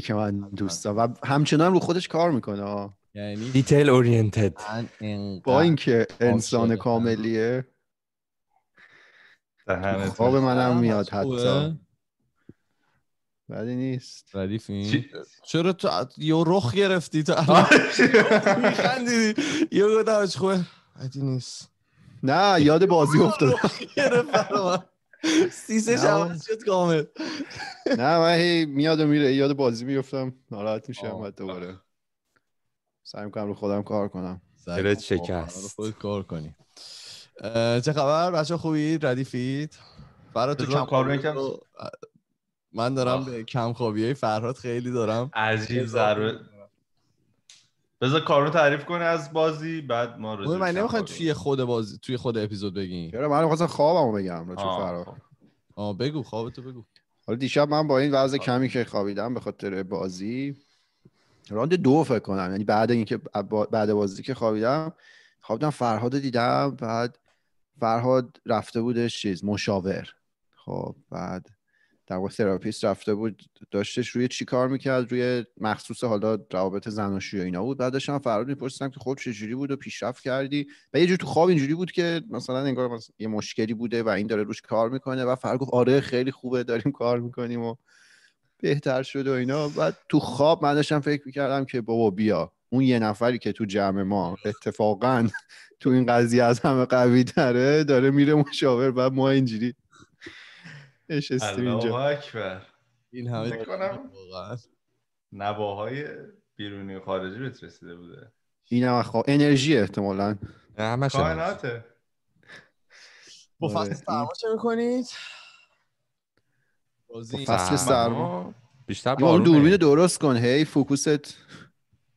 که من دوست دارم و همچنان رو خودش کار میکنه یعنی دیتیل اورینتد با اینکه انسان کاملیه خواب منم میاد حتی بدی نیست ردیف چرا تو یه روخ گرفتی تو میخندیدی یه گفتم خوبه بدی نیست نه یاد بازی افتاد گرفت سیسش عوض شد کامل نه من هی میاد و میره یاد بازی میفتم ناراحت میشه بعد دوباره سعی کنم رو خودم کار کنم دلت شکست خود کار کنی چه خبر بچه خوبی ردیفید برای تو کم کار من دارم به کم خوابی های فرهاد خیلی دارم عجیب ضربه بذار کارون تعریف کنه از بازی بعد ما رو من نمیخوام توی خود بازی توی خود اپیزود بگیم چرا من خواستم خوابمو بگم راجع فرار خب. آه بگو خوابتو بگو حالا دیشب من با این وضع کمی که خوابیدم به خاطر بازی راند دو فکر کنم یعنی بعد اینکه بعد بازی که خوابیدم خوابیدم فرهاد دیدم بعد فرهاد رفته بودش چیز مشاور خب بعد در واقع تراپیست رفته بود داشتش روی چی کار میکرد روی مخصوص حالا روابط زناشویی و اینا بود بعدش هم فراد میپرسیدم که خب چجوری بود و پیشرفت کردی و یه جور تو خواب اینجوری بود که مثلا انگار یه مشکلی بوده و این داره روش کار میکنه و فراد گفت آره خیلی خوبه داریم کار میکنیم و بهتر شد و اینا و تو خواب من داشتم فکر میکردم که بابا بیا اون یه نفری که تو جمع ما اتفاقا تو این قضیه از همه قوی داره داره میره مشاور و ما اینجوری نشستیم اینجا اکبر این همه واقعا نباهای بیرونی و خارجی بهت رسیده بوده این هم خوا... انرژی احتمالا همش با فصل آره، سرما چه میکنید؟ با فصل سرما بیشتر بارون دوربین درست کن هی فوکوست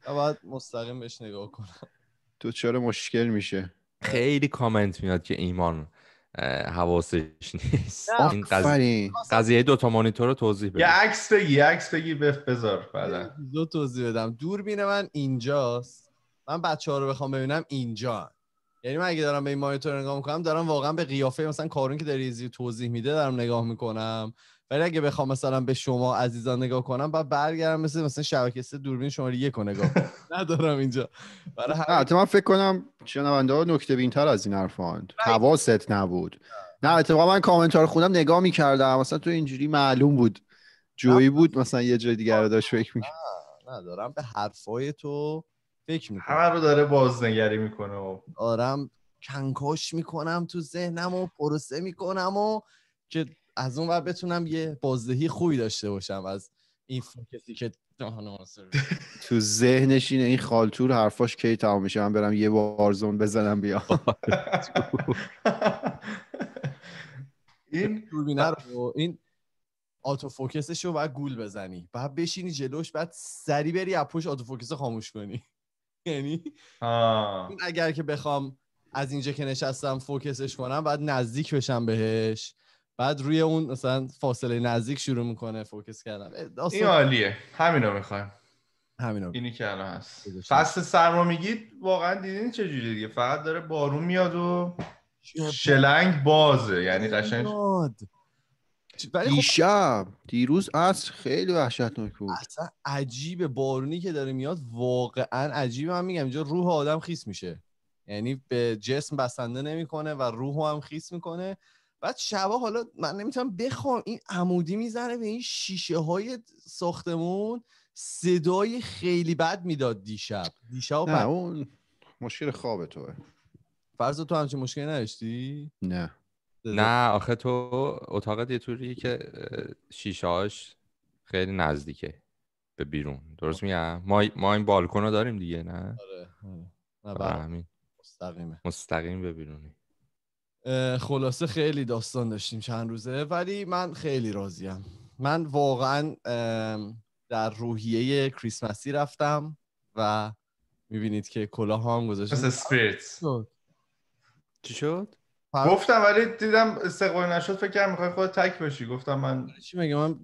باید مستقیم بهش نگاه کنم تو چرا مشکل میشه خیلی کامنت میاد که ایمان حواسش نیست این قضیه, قضیه دوتا مانیتور رو توضیح بده یه عکس بگی یه عکس بگی بذار دو توضیح بدم دور من اینجاست من بچه ها رو بخوام ببینم اینجا یعنی من اگه دارم به این مانیتور نگاه میکنم دارم واقعا به قیافه مثلا کارون که داری توضیح میده دارم نگاه میکنم ولی اگه بخوام مثلا به شما عزیزان نگاه کنم بعد برگردم مثل مثلا شبکه سه دوربین شماره یک رو نگاه ندارم اینجا برای فکر کنم شنونده ها نکته بینتر از این حرفان حواست نبود نه اتفاقا من کامنتار ها خودم نگاه میکردم مثلا تو اینجوری معلوم بود جویی بود مثلا یه جای دیگر رو فکر نه به حرفای تو فکر میکنم همه رو داره بازنگری میکنه و آرم کنکاش میکنم تو ذهنم و پروسه میکنم و که از اون وقت بتونم یه بازدهی خوبی داشته باشم از این فوکسی که تو ذهنش اینه این خالتور حرفاش کی تمام میشه من برم یه وارزون بزنم بیا این دوربینه رو این آتو فوکسش رو باید گول بزنی بعد بشینی جلوش بعد سری بری اپوش آتو فوکس خاموش کنی یعنی اگر که بخوام از اینجا که نشستم فوکسش کنم بعد نزدیک بشم بهش بعد روی اون مثلا فاصله نزدیک شروع میکنه فوکس کردم این عالیه همینو میخوایم همینو اینی که الان هست فصل سرما میگید واقعا دیدین چه جوری دیگه فقط داره بارون میاد و شلنگ بازه یعنی قشنگ خب دیشب دیروز عصر خیلی وحشتناک بود اصلا عجیب بارونی که داره میاد واقعا عجیب هم میگم اینجا روح آدم خیس میشه یعنی به جسم بسنده نمیکنه و روح هم خیس میکنه بعد شبا حالا من نمیتونم بخوام این عمودی میزنه به این شیشه های ساختمون صدای خیلی بد میداد دیشب دیشب نه اون مشکل خواب توه فرض تو همچین مشکلی نداشتی نه نه آخه تو اتاقت یه طوریه که شیشهاش خیلی نزدیکه به بیرون درست میگم ما, ما این بالکن رو داریم دیگه نه آره, آره. آره، بله. همین مستقیمه مستقیم به بیرونی خلاصه خیلی داستان داشتیم چند روزه ولی من خیلی راضیم من واقعا در روحیه کریسمسی رفتم و میبینید که کلاه هم گذاشتم چی شد؟ آره. گفتم ولی دیدم استقبال نشد فکر کردم میخوای خود تک بشی گفتم من چی میگم من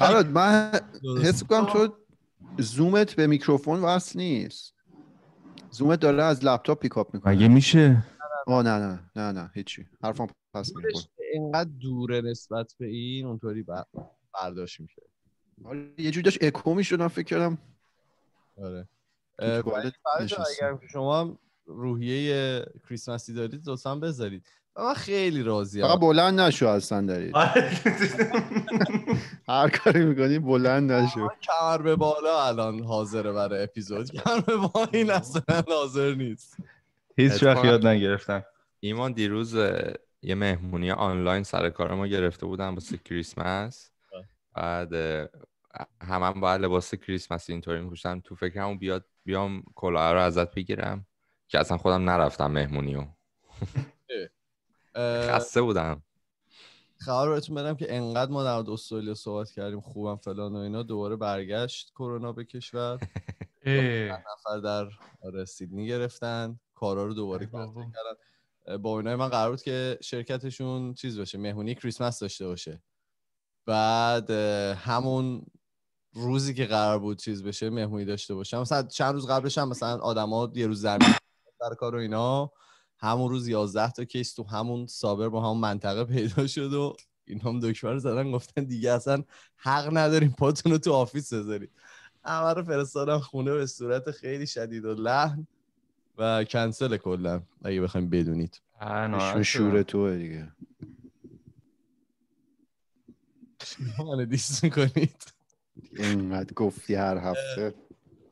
حالا آره، من حس کنم تو زومت به میکروفون وصل نیست زومت داره از لپتاپ پیکاپ میکنه مگه میشه آه نه نه نه نه هیچی حرفم پس میکنه اینقدر دوره نسبت به این اونطوری برداشت میشه آره، یه جوری داشت اکو میشد فکر کردم آره اگر شما روحیه کریسمسی دارید لطفا بذارید من خیلی راضیم فقط بلند نشو از دارید آره. هر کاری میکنی بلند نشو کمر به بالا الان حاضره برای اپیزود کمر به این اصلا حاضر نیست هیچ وقت یاد نگرفتم ایمان دیروز یه مهمونی آنلاین سر کار ما گرفته بودم واسه کریسمس بعد همم باید لباس کریسمس اینطوری میپوشتم تو فکرم بیاد بیام کلاه رو ازت بگیرم که اصلا خودم نرفتم مهمونیو خسته بودم خبر بهتون بدم که انقدر ما در استرالیا صحبت کردیم خوبم فلان و اینا دوباره برگشت کرونا به کشور نفر در آره، سیدنی گرفتن کارا رو دوباره کردن با اینا من قرار بود که شرکتشون چیز باشه مهمونی کریسمس داشته باشه بعد همون روزی که قرار بود چیز بشه مهمونی داشته باشه مثلا چند روز قبلش هم مثلا آدما یه روز زمین در کار و اینا همون روز 11 تا کیس تو همون سابر با همون منطقه پیدا شد و این هم دکمه زدن گفتن دیگه اصلا حق نداریم پاتون رو تو آفیس بذارید همه رو فرستادن خونه به صورت خیلی شدید و لحن و کنسل کلا اگه بخوایم بدونید شور تو دیگه دیست کنید اینقدر گفتی هر هفته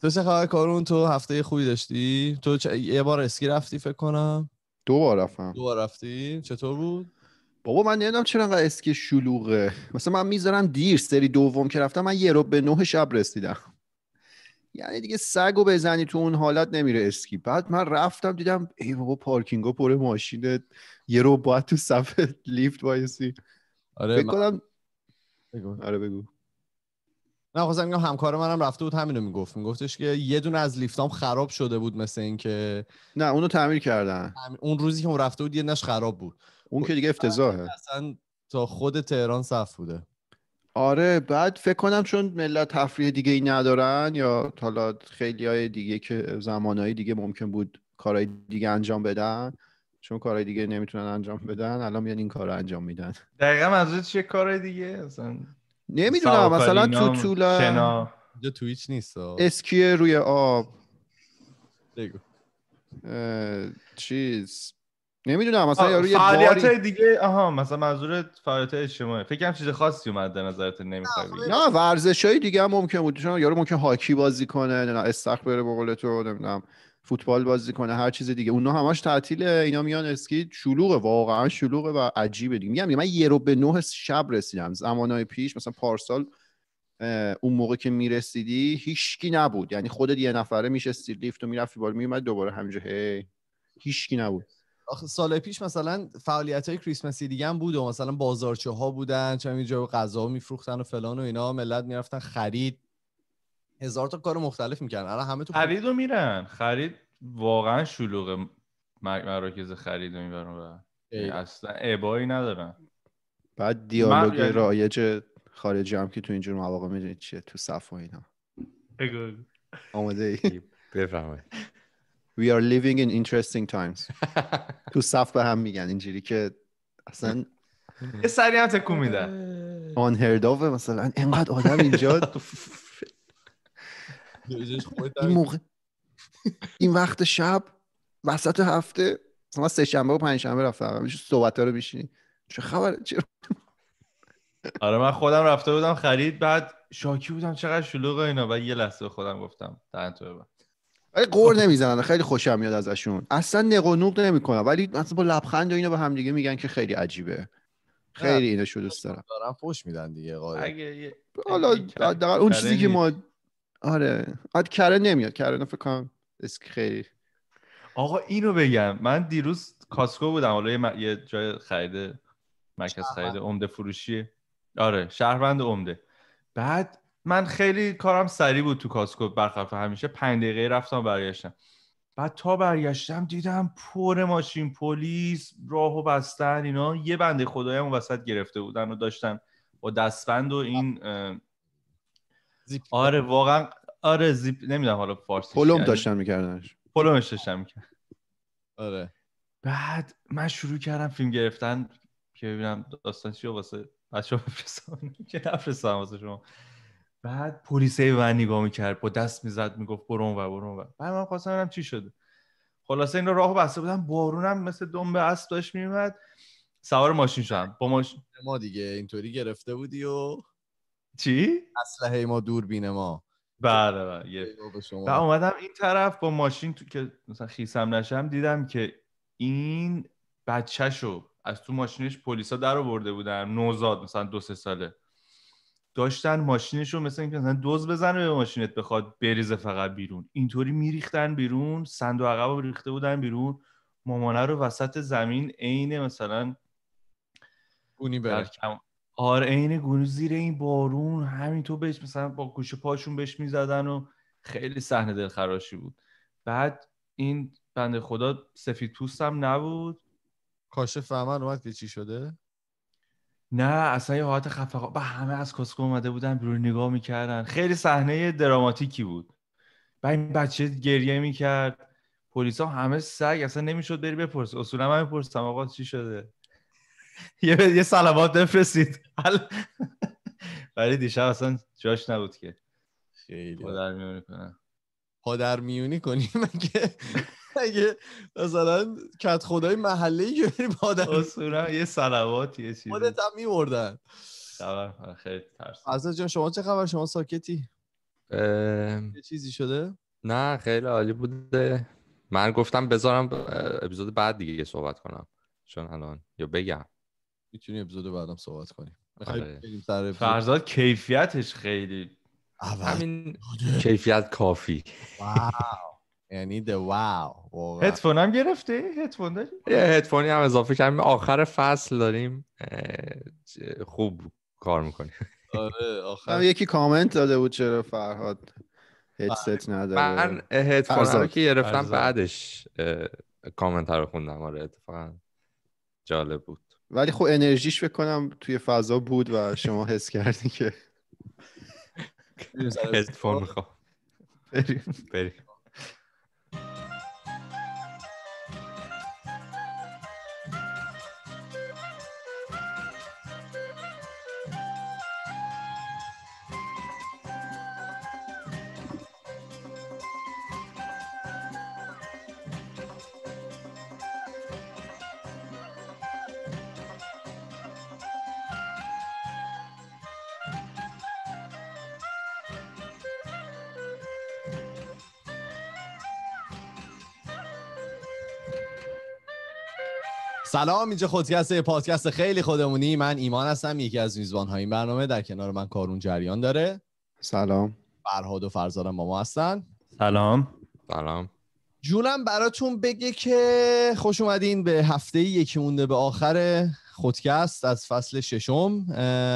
تو چه خبر کارون تو هفته خوبی داشتی تو چ... یه بار اسکی رفتی فکر کنم دو بار رفتم دو بار رفتی چطور بود بابا من نمیدونم چرا انقدر اسکی شلوغه مثلا من میذارم دیر سری دوم که رفتم من یه رو به نه شب رسیدم یعنی دیگه سگو بزنی تو اون حالت نمیره اسکی بعد من رفتم دیدم ای بابا پارکینگو پر ماشینه یه رو باید تو صفحه لیفت وایسی آره بگو آره بگو من خواستم میگم همکار منم رفته بود همینو میگفت میگفتش که یه دونه از لیفتام خراب شده بود مثل اینکه نه اونو تعمیر کردن اون روزی که اون رفته بود یه نش خراب بود اون که دیگه افتضاحه اصلا تا خود تهران صف بوده آره بعد فکر کنم چون ملت تفریح دیگه ای ندارن یا حالا خیلی های دیگه که زمانهای دیگه ممکن بود کارهای دیگه انجام بدن چون کارهای دیگه نمیتونن انجام بدن الان میان این کار رو انجام میدن دقیقا منظورت چه کارهای دیگه نمیدونم مثلا تو طول اینجا تویچ نیست اسکیه روی آب بگو چیز نمیدونم مثلا یارو یه فعالیت دیگه آها مثلا منظور فعالیت اجتماعی فکر کنم چیز خاصی اومد در نظرت نمیخوای نه ورزشای دیگه هم ممکن بود یارو ممکن هاکی بازی کنه نه استخ بره به تو نمیدونم فوتبال بازی کنه هر چیز دیگه اونا همش تعطیل اینا میان اسکی شلوغه واقعا شلوغه و عجیبه دیگه میگم من یه رو به نه شب رسیدم زمانهای پیش مثلا پارسال اون موقع که میرسیدی هیچکی نبود یعنی خودت یه نفره میشستی لیفت و میرفتی بالا میومد دوباره همینجا هی هیچکی نبود آخه سال پیش مثلا فعالیت های کریسمسی دیگه هم بود و مثلا بازارچه ها بودن چه اینجا غذا میفروختن و فلان و اینا ملت میرفتن خرید هزار تا کار مختلف میکنن الان همه تو خرید رو میرن خرید واقعا شلوغ مراکز خرید و میبرن یعنی اصلا عبایی ندارن بعد دیالوگ یعنی- رایج خارجی هم که تو اینجور مواقع میدونید چیه تو صف و اینا آمده ای بفرمایید We are living in interesting times تو صف به هم میگن اینجوری که اصلا یه سری هم تکون میدن آن هرداوه مثلا اینقدر آدم اینجا این موقع این وقت شب وسط هفته مثلا سه شنبه و پنج شنبه رفتم میشه صحبت رو میشینی چه خبره چرا آره من خودم رفته بودم خرید بعد شاکی بودم چقدر شلوغ اینا و یه لحظه خودم گفتم دهنتو تو ولی قور نمیزنن خیلی خوشم میاد ازشون اصلا نق و نوق نمیکنن ولی مثلا با لبخند و اینا به هم میگن که خیلی عجیبه خیلی اینا شو دوست دارم دارن فوش میدن دیگه قاعده حالا اون چیزی که ما آره آد کره نمیاد کره فکر کنم خیلی آقا اینو بگم من دیروز کاسکو بودم حالا یه, جای خرید مرکز خرید عمده فروشی آره شهروند عمده بعد من خیلی کارم سری بود تو کاسکو برخلاف همیشه پنج دقیقه رفتم برگشتم بعد تا برگشتم دیدم پر ماشین پلیس راهو بستن اینا یه بنده خدایم وسط گرفته بودن و داشتن با دستبند و این آره واقعا آره زیپ نمیدونم حالا فارسی پلم یعنی. داشتن میکردنش پلمش داشتن میکرد آره بعد من شروع کردم فیلم گرفتن که ببینم داستان چیه واسه بچه‌ها بفرستم که نفرستم واسه شما بعد پلیسه من نگاه میکرد با دست میزد میگفت برو و برو و بعد من خواستم ببینم چی شده خلاصه این رو راهو بسته بودم بارونم مثل دنبه اسب داشت میومد سوار ماشین شدم با ماشین ما دیگه اینطوری گرفته بودی و چی؟ اسلحه ما دوربین ما بله بله و اومدم این طرف با ماشین تو که مثلا خیسم نشم دیدم که این شو از تو ماشینش پلیسا در برده بودن نوزاد مثلا دو سه ساله داشتن ماشینش رو مثلا اینکه مثلا دوز بزنه به ماشینت بخواد بریزه فقط بیرون اینطوری میریختن بیرون و عقب ریخته بودن بیرون مامانه رو وسط زمین عین مثلا اونی آره عین گونه زیر این بارون همینطور بهش مثلا با گوشه پاشون بهش میزدن و خیلی صحنه دلخراشی بود بعد این بنده خدا سفید پوست هم نبود کاشه فهمن اومد که چی شده نه اصلا یه حالت خفقا با بله، همه از کسکو اومده بودن بیرون نگاه میکردن خیلی صحنه دراماتیکی بود و این بچه گریه میکرد پلیسا همه سگ اصلا نمیشد بری بپرس اصولا من میپرسم آقا چی شده یه یه سلامات بفرستید برای دیشب اصلا جاش نبود که خیلی پادر میونی کنم پدر میونی کنیم مگه اگه مثلا کت خدای محله که بری پادر اصولا یه سلامات یه چیزی خودت هم میوردن آره، خیلی ترس اصلا جان شما چه خبر شما ساکتی یه چیزی شده نه خیلی عالی بوده من گفتم بذارم اپیزود بعد دیگه صحبت کنم چون الان یا بگم میتونیم اپیزود بعدم صحبت کنیم آره. فرزاد کیفیتش خیلی همین آره. کیفیت کافی یعنی ده واو هدفون هم گرفته هدفون داری یه هدفونی هم اضافه کردیم آخر فصل داریم خوب کار میکنیم آره آخر یکی کامنت داده بود چرا فرهاد هدست آره. نداره من هدفون هم که گرفتم بعدش کامنت رو خوندم آره اتفاقا جالب بود ولی خب انرژیش بکنم توی فضا بود و شما حس کردین که هدفون میخوام بریم بریم سلام اینجا خودکست پادکست خیلی خودمونی من ایمان هستم یکی از میزبان های این برنامه در کنار من کارون جریان داره سلام فرهاد و فرزانم با ما هستن سلام سلام جونم براتون بگه که خوش اومدین به هفته یکی مونده به آخر خودکست از فصل ششم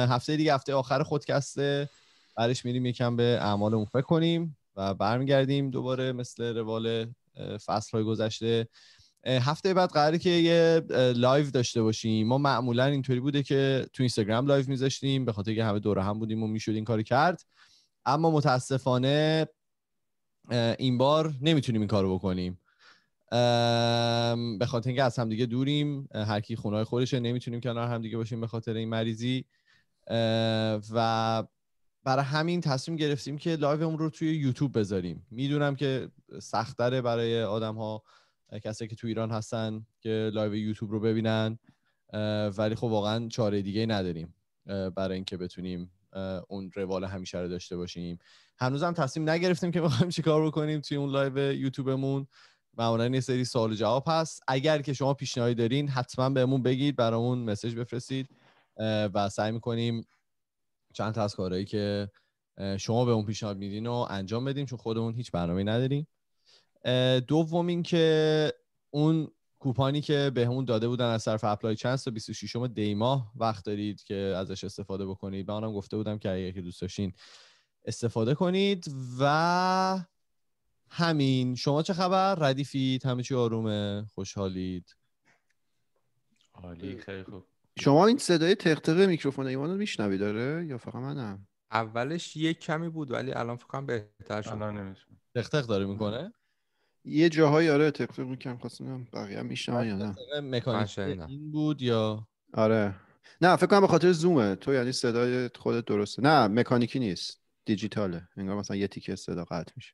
هفته دیگه هفته آخر خودکسته برش میریم یکم به اعمالمون فکر کنیم و برمیگردیم دوباره مثل روال فصل های گذشته هفته بعد قراره که یه لایو داشته باشیم ما معمولا اینطوری بوده که تو اینستاگرام لایو میذاشتیم به خاطر که همه دوره هم بودیم و میشد این کارو کرد اما متاسفانه این بار نمیتونیم این کارو بکنیم به خاطر اینکه از همدیگه دوریم هر کی خونه خودشه نمیتونیم کنار همدیگه باشیم به خاطر این مریضی و برای همین تصمیم گرفتیم که لایو اون رو توی یوتیوب بذاریم میدونم که سختره برای آدم ها کسایی که تو ایران هستن که لایو یوتیوب رو ببینن ولی خب واقعا چاره دیگه نداریم برای اینکه بتونیم اون روال همیشه رو داشته باشیم هنوز هم تصمیم نگرفتیم که میخوایم چیکار بکنیم توی اون لایو یوتیوبمون معمولا یه سری سوال جواب هست اگر که شما پیشنهادی دارین حتما بهمون بگید برامون مسج بفرستید و سعی میکنیم چند تا از کارهایی که شما به اون پیشنهاد میدین و انجام بدیم چون خودمون هیچ برنامه نداریم دوم که اون کوپانی که به بهمون داده بودن از طرف اپلای چنس تا 26 دی ماه وقت دارید که ازش استفاده بکنید به آنم گفته بودم که اگه دوست داشتین استفاده کنید و همین شما چه خبر ردیفید همه چی آرومه خوشحالید عالی خیلی خوب شما این صدای تقطق میکروفون ایمان رو میشنوی داره یا فقط منم اولش یک کمی بود ولی الان فکر بهتر شد الان تق داره میکنه یه جاهایی آره تقریبا کم خواستم بقیه هم میشنم یا نه این بود یا آره نه فکر کنم به خاطر زومه تو یعنی صدای خودت درسته نه مکانیکی نیست دیجیتاله انگار مثلا یه تیکه صدا قطع میشه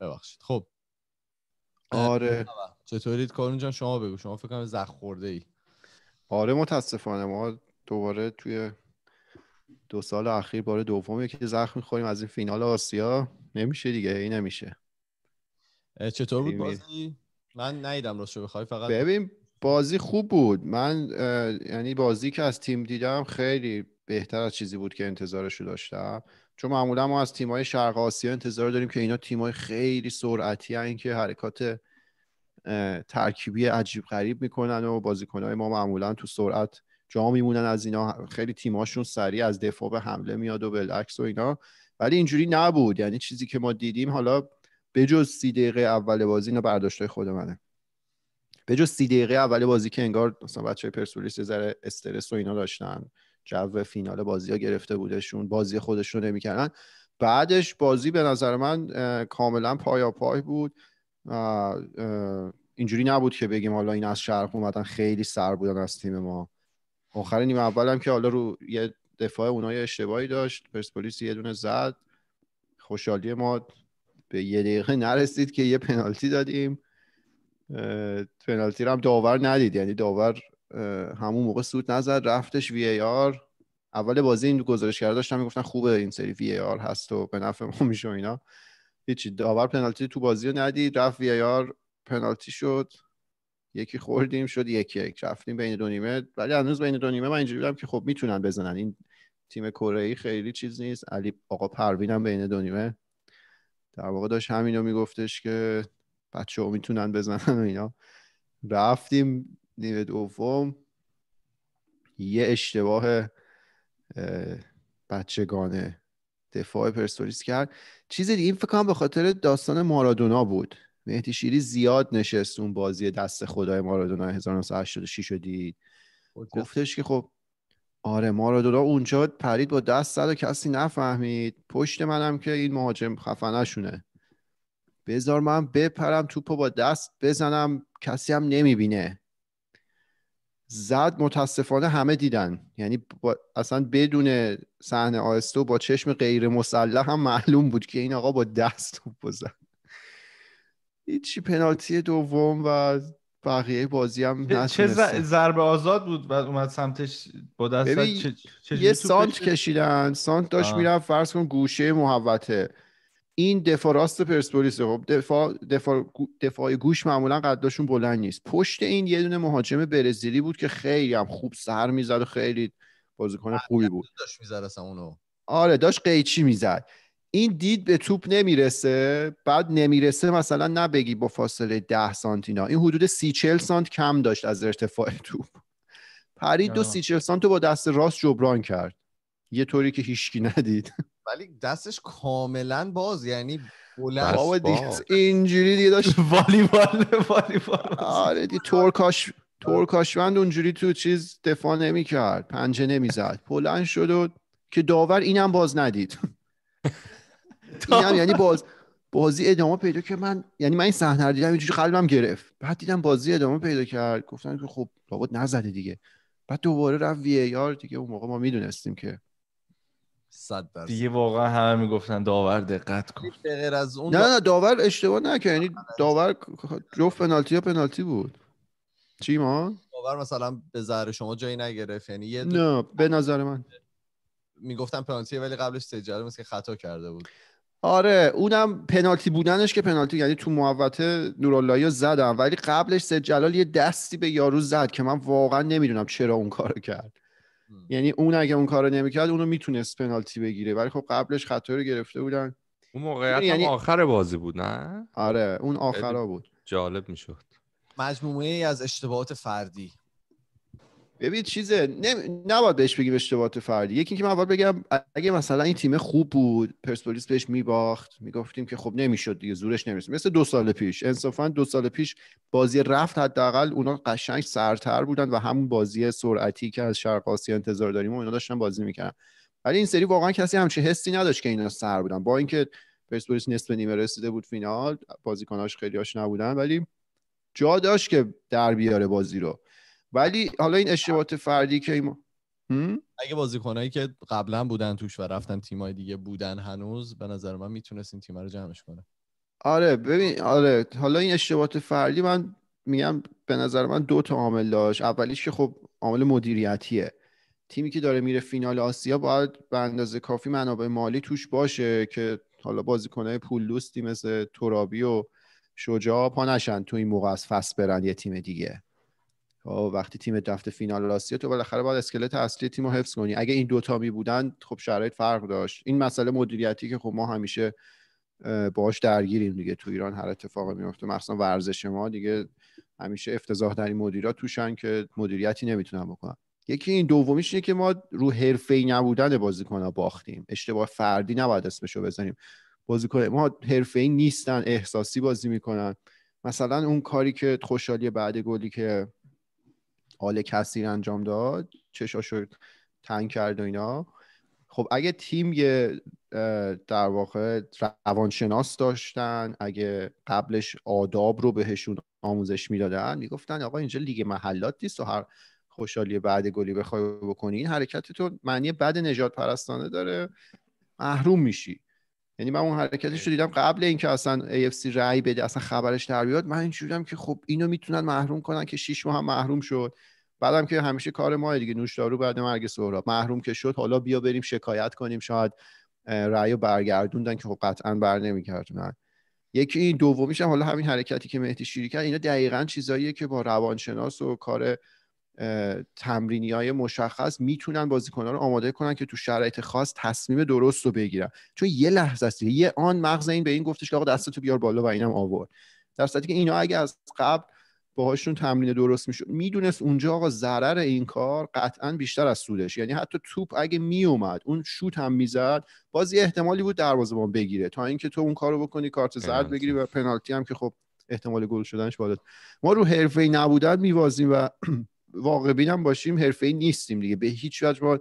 ببخشید خب آره چطورید کارون جان شما بگو شما فکر کنم زخ خورده ای آره متاسفانه ما دوباره توی دو سال اخیر بار دومه که زخم میخوریم از این فینال آسیا نمیشه دیگه این نمیشه چطور بود بازی من نیدم راستش بخوای فقط ببین بازی خوب بود من یعنی بازی که از تیم دیدم خیلی بهتر از چیزی بود که انتظارشو داشتم چون معمولا ما از تیمای شرق آسیا انتظار داریم که اینا تیمای خیلی سرعتی هستند که حرکات ترکیبی عجیب غریب میکنن و بازیکنهای ما معمولا تو سرعت جا میمونن از اینا خیلی تیماشون سریع از دفاع به حمله میاد و بالعکس و اینا ولی اینجوری نبود یعنی چیزی که ما دیدیم حالا به جز سی دقیقه اول بازی اینا برداشتای خود منه به جز سی دقیقه اول بازی که انگار مثلا بچه پرسپولیس یه ذره استرس و اینا داشتن جو فینال بازی ها گرفته بودشون بازی خودشون رو نمیکردن بعدش بازی به نظر من کاملا پایا پای بود اینجوری نبود که بگیم حالا این از شرق اومدن خیلی سر بودن از تیم ما آخر نیمه اول هم که حالا رو یه دفاع اونها اشتباهی داشت پرسپولیس یه دونه زد خوشحالی ما به یه دقیقه نرسید که یه پنالتی دادیم پنالتی رو هم داور ندید یعنی داور همون موقع سود نزد رفتش وی ای آر اول بازی این گزارش کرده داشتن میگفتن خوبه این سری وی ای آر هست و به نفع ما میشه اینا هیچی داور پنالتی تو بازی رو ندید رفت وی ای آر پنالتی شد یکی خوردیم شد یکی یک رفتیم بین دو نیمه ولی هنوز بین دو نیمه من اینجوری بودم که خب میتونن بزنن این تیم کره ای خیلی چیز نیست علی آقا پروینم بین دو نیمه در واقع داشت همینو میگفتش که بچه ها میتونن بزنن و اینا رفتیم نیمه دوم یه اشتباه بچگانه دفاع پرسپولیس کرد چیز دیگه این فکر کنم به خاطر داستان مارادونا بود مهدی شیری زیاد نشست اون بازی دست خدای مارادونا 1986 رو دید گفتش که خب آره مارادونا اونجا پرید با دست زد و کسی نفهمید پشت منم که این مهاجم خفنشونه بذار من بپرم توپو با دست بزنم کسی هم نمیبینه زد متاسفانه همه دیدن یعنی اصلا بدون صحنه آستو با چشم غیر مسلح هم معلوم بود که این آقا با دست توپ بزن هیچی پنالتی دوم و بقیه بازی هم چه ضربه آزاد بود و اومد سمتش با دست چه... چه یه سانت کشیدن سانت داشت آه. میرفت فرض کن گوشه محوته این دفاع راست پرسپولیس خب دفاع دفاع دفاع گوش معمولا قدشون بلند نیست پشت این یه دونه مهاجم برزیلی بود که خیلی هم خوب سر میزد و خیلی بازیکن خوبی بود داشت میزد اصلا اونو آره داشت قیچی میزد این دید به توپ نمیرسه بعد نمیرسه مثلا نبگی با فاصله 10 سانتی این حدود سی 40 سانت کم داشت از ارتفاع توپ پرید دو سی 40 سانت با دست راست جبران کرد یه طوری که هیچکی ندید ولی دستش کاملا باز یعنی بلند اینجوری دیگه داشت والیبال والیبال آره دی تورکاش اونجوری تو چیز دفاع نمی کرد پنجه نمی زد بلند شد که داور اینم باز ندید اینم یعنی باز بازی ادامه پیدا که من یعنی من این صحنه رو دیدم اینجوری قلبم گرفت بعد دیدم بازی ادامه پیدا کرد گفتن که خب لابد نزده دیگه بعد دوباره رفت وی آر دیگه اون موقع ما میدونستیم که صد دیگه واقعا همه میگفتن داور دقت کن از اون نه نه داور اشتباه نکرد یعنی داور جفت پنالتی یا پنالتی بود چی ما داور مثلا به ذره شما جایی نگرفت یعنی نه به نظر من میگفتن پنالتی ولی قبلش تجاره که خطا کرده بود آره اونم پنالتی بودنش که پنالتی یعنی تو محوطه نوراللهی زدم ولی قبلش سید جلال یه دستی به یارو زد که من واقعا نمیدونم چرا اون کارو کرد یعنی اون اگه اون کارو نمیکرد اونو میتونست پنالتی بگیره ولی خب قبلش خطا رو گرفته بودن اون موقعیت یعنی, یعنی... آخر بازی بود نه آره اون آخرها بود جالب میشد مجموعه ای از اشتباهات فردی ببین چیزه نباید بهش بگیم اشتباهات فردی یکی که من اول بگم اگه مثلا این تیم خوب بود پرسپولیس بهش میباخت میگفتیم که خب نمیشد دیگه زورش نمیرسید مثل دو سال پیش انصافا دو سال پیش بازی رفت حداقل اونا قشنگ سرتر بودن و همون بازی سرعتی که از شرق آسیا انتظار داریم و اینا داشتن بازی میکردن ولی این سری واقعا کسی همچه حسی نداشت که اینا سر بودن با اینکه پرسپولیس نصف نیمه رسیده بود فینال بازیکناش خیلیاش نبودن ولی جا داشت که در بیاره بازی رو ولی حالا این اشتباهات فردی که ایم؟ اگه بازیکنایی که قبلا بودن توش و رفتن تیمای دیگه بودن هنوز به نظر من میتونست این تیم رو جمعش کنه آره ببین آره حالا این اشتباهات فردی من میگم به نظر من دو تا عامل داشت اولیش که خب عامل مدیریتیه تیمی که داره میره فینال آسیا باید به اندازه کافی منابع مالی توش باشه که حالا بازیکنهای پول دوستی مثل ترابی و شجاع پا نشن تو این موقع از برن یه تیم دیگه خب، وقتی تیم دفت فینال آسیا تو بالاخره باید اسکلت اصلی تیم رو حفظ کنی اگه این دوتا می بودن خب شرایط فرق داشت این مسئله مدیریتی که خب ما همیشه باهاش درگیریم دیگه تو ایران هر اتفاقی میفته مثلا ورزش ما دیگه همیشه افتضاح در این مدیرات توشن که مدیریتی نمیتونن بکنن یکی این دومیش اینه که ما رو حرفه‌ای نبودن ها باختیم اشتباه فردی نباید اسمشو بزنیم بازیکن ما حرفه‌ای نیستن احساسی بازی میکنن مثلا اون کاری که خوشحالی بعد گلی که حال کثیر انجام داد رو تنگ کرد و اینا خب اگه تیم یه در واقع روانشناس داشتن اگه قبلش آداب رو بهشون آموزش میدادن میگفتن آقا اینجا لیگ محلات نیست و هر خوشحالی بعد گلی بخوای بکنی این حرکت تو معنی بد نجات پرستانه داره محروم میشی یعنی من اون حرکتش رو دیدم قبل اینکه اصلا AFC رأی بده اصلا خبرش در بیاد من اینجوریام که خب اینو میتونن محروم کنن که شیش ماه هم محروم شد بعدم که همیشه کار ما دیگه نوشدارو دارو بعد مرگ سهراب محروم که شد حالا بیا بریم شکایت کنیم شاید رأی رو برگردوندن که خب قطعا بر نمیکردونن یکی این دومیشم حالا همین حرکتی که مهدی شیری کرد اینا دقیقا چیزاییه که با روانشناس و کار تمرینی های مشخص میتونن بازیکنان رو آماده کنن که تو شرایط خاص تصمیم درست رو بگیرن چون یه لحظه است یه آن مغز این به این گفتش که آقا دستتو بیار بالا و اینم آورد در صورتی که اینا اگه از قبل باهاشون تمرین درست میشد میدونست اونجا آقا ضرر این کار قطعا بیشتر از سودش یعنی حتی توپ اگه میومد اون شوت هم میزد باز احتمالی بود دروازه‌بان بگیره تا اینکه تو اون کارو بکنی کارت زرد بگیری و پنالتی هم که خب احتمال گل شدنش بالاست ما رو حرفه نبودن میوازیم و واقع بینم باشیم حرفه نیستیم دیگه به هیچ وجه با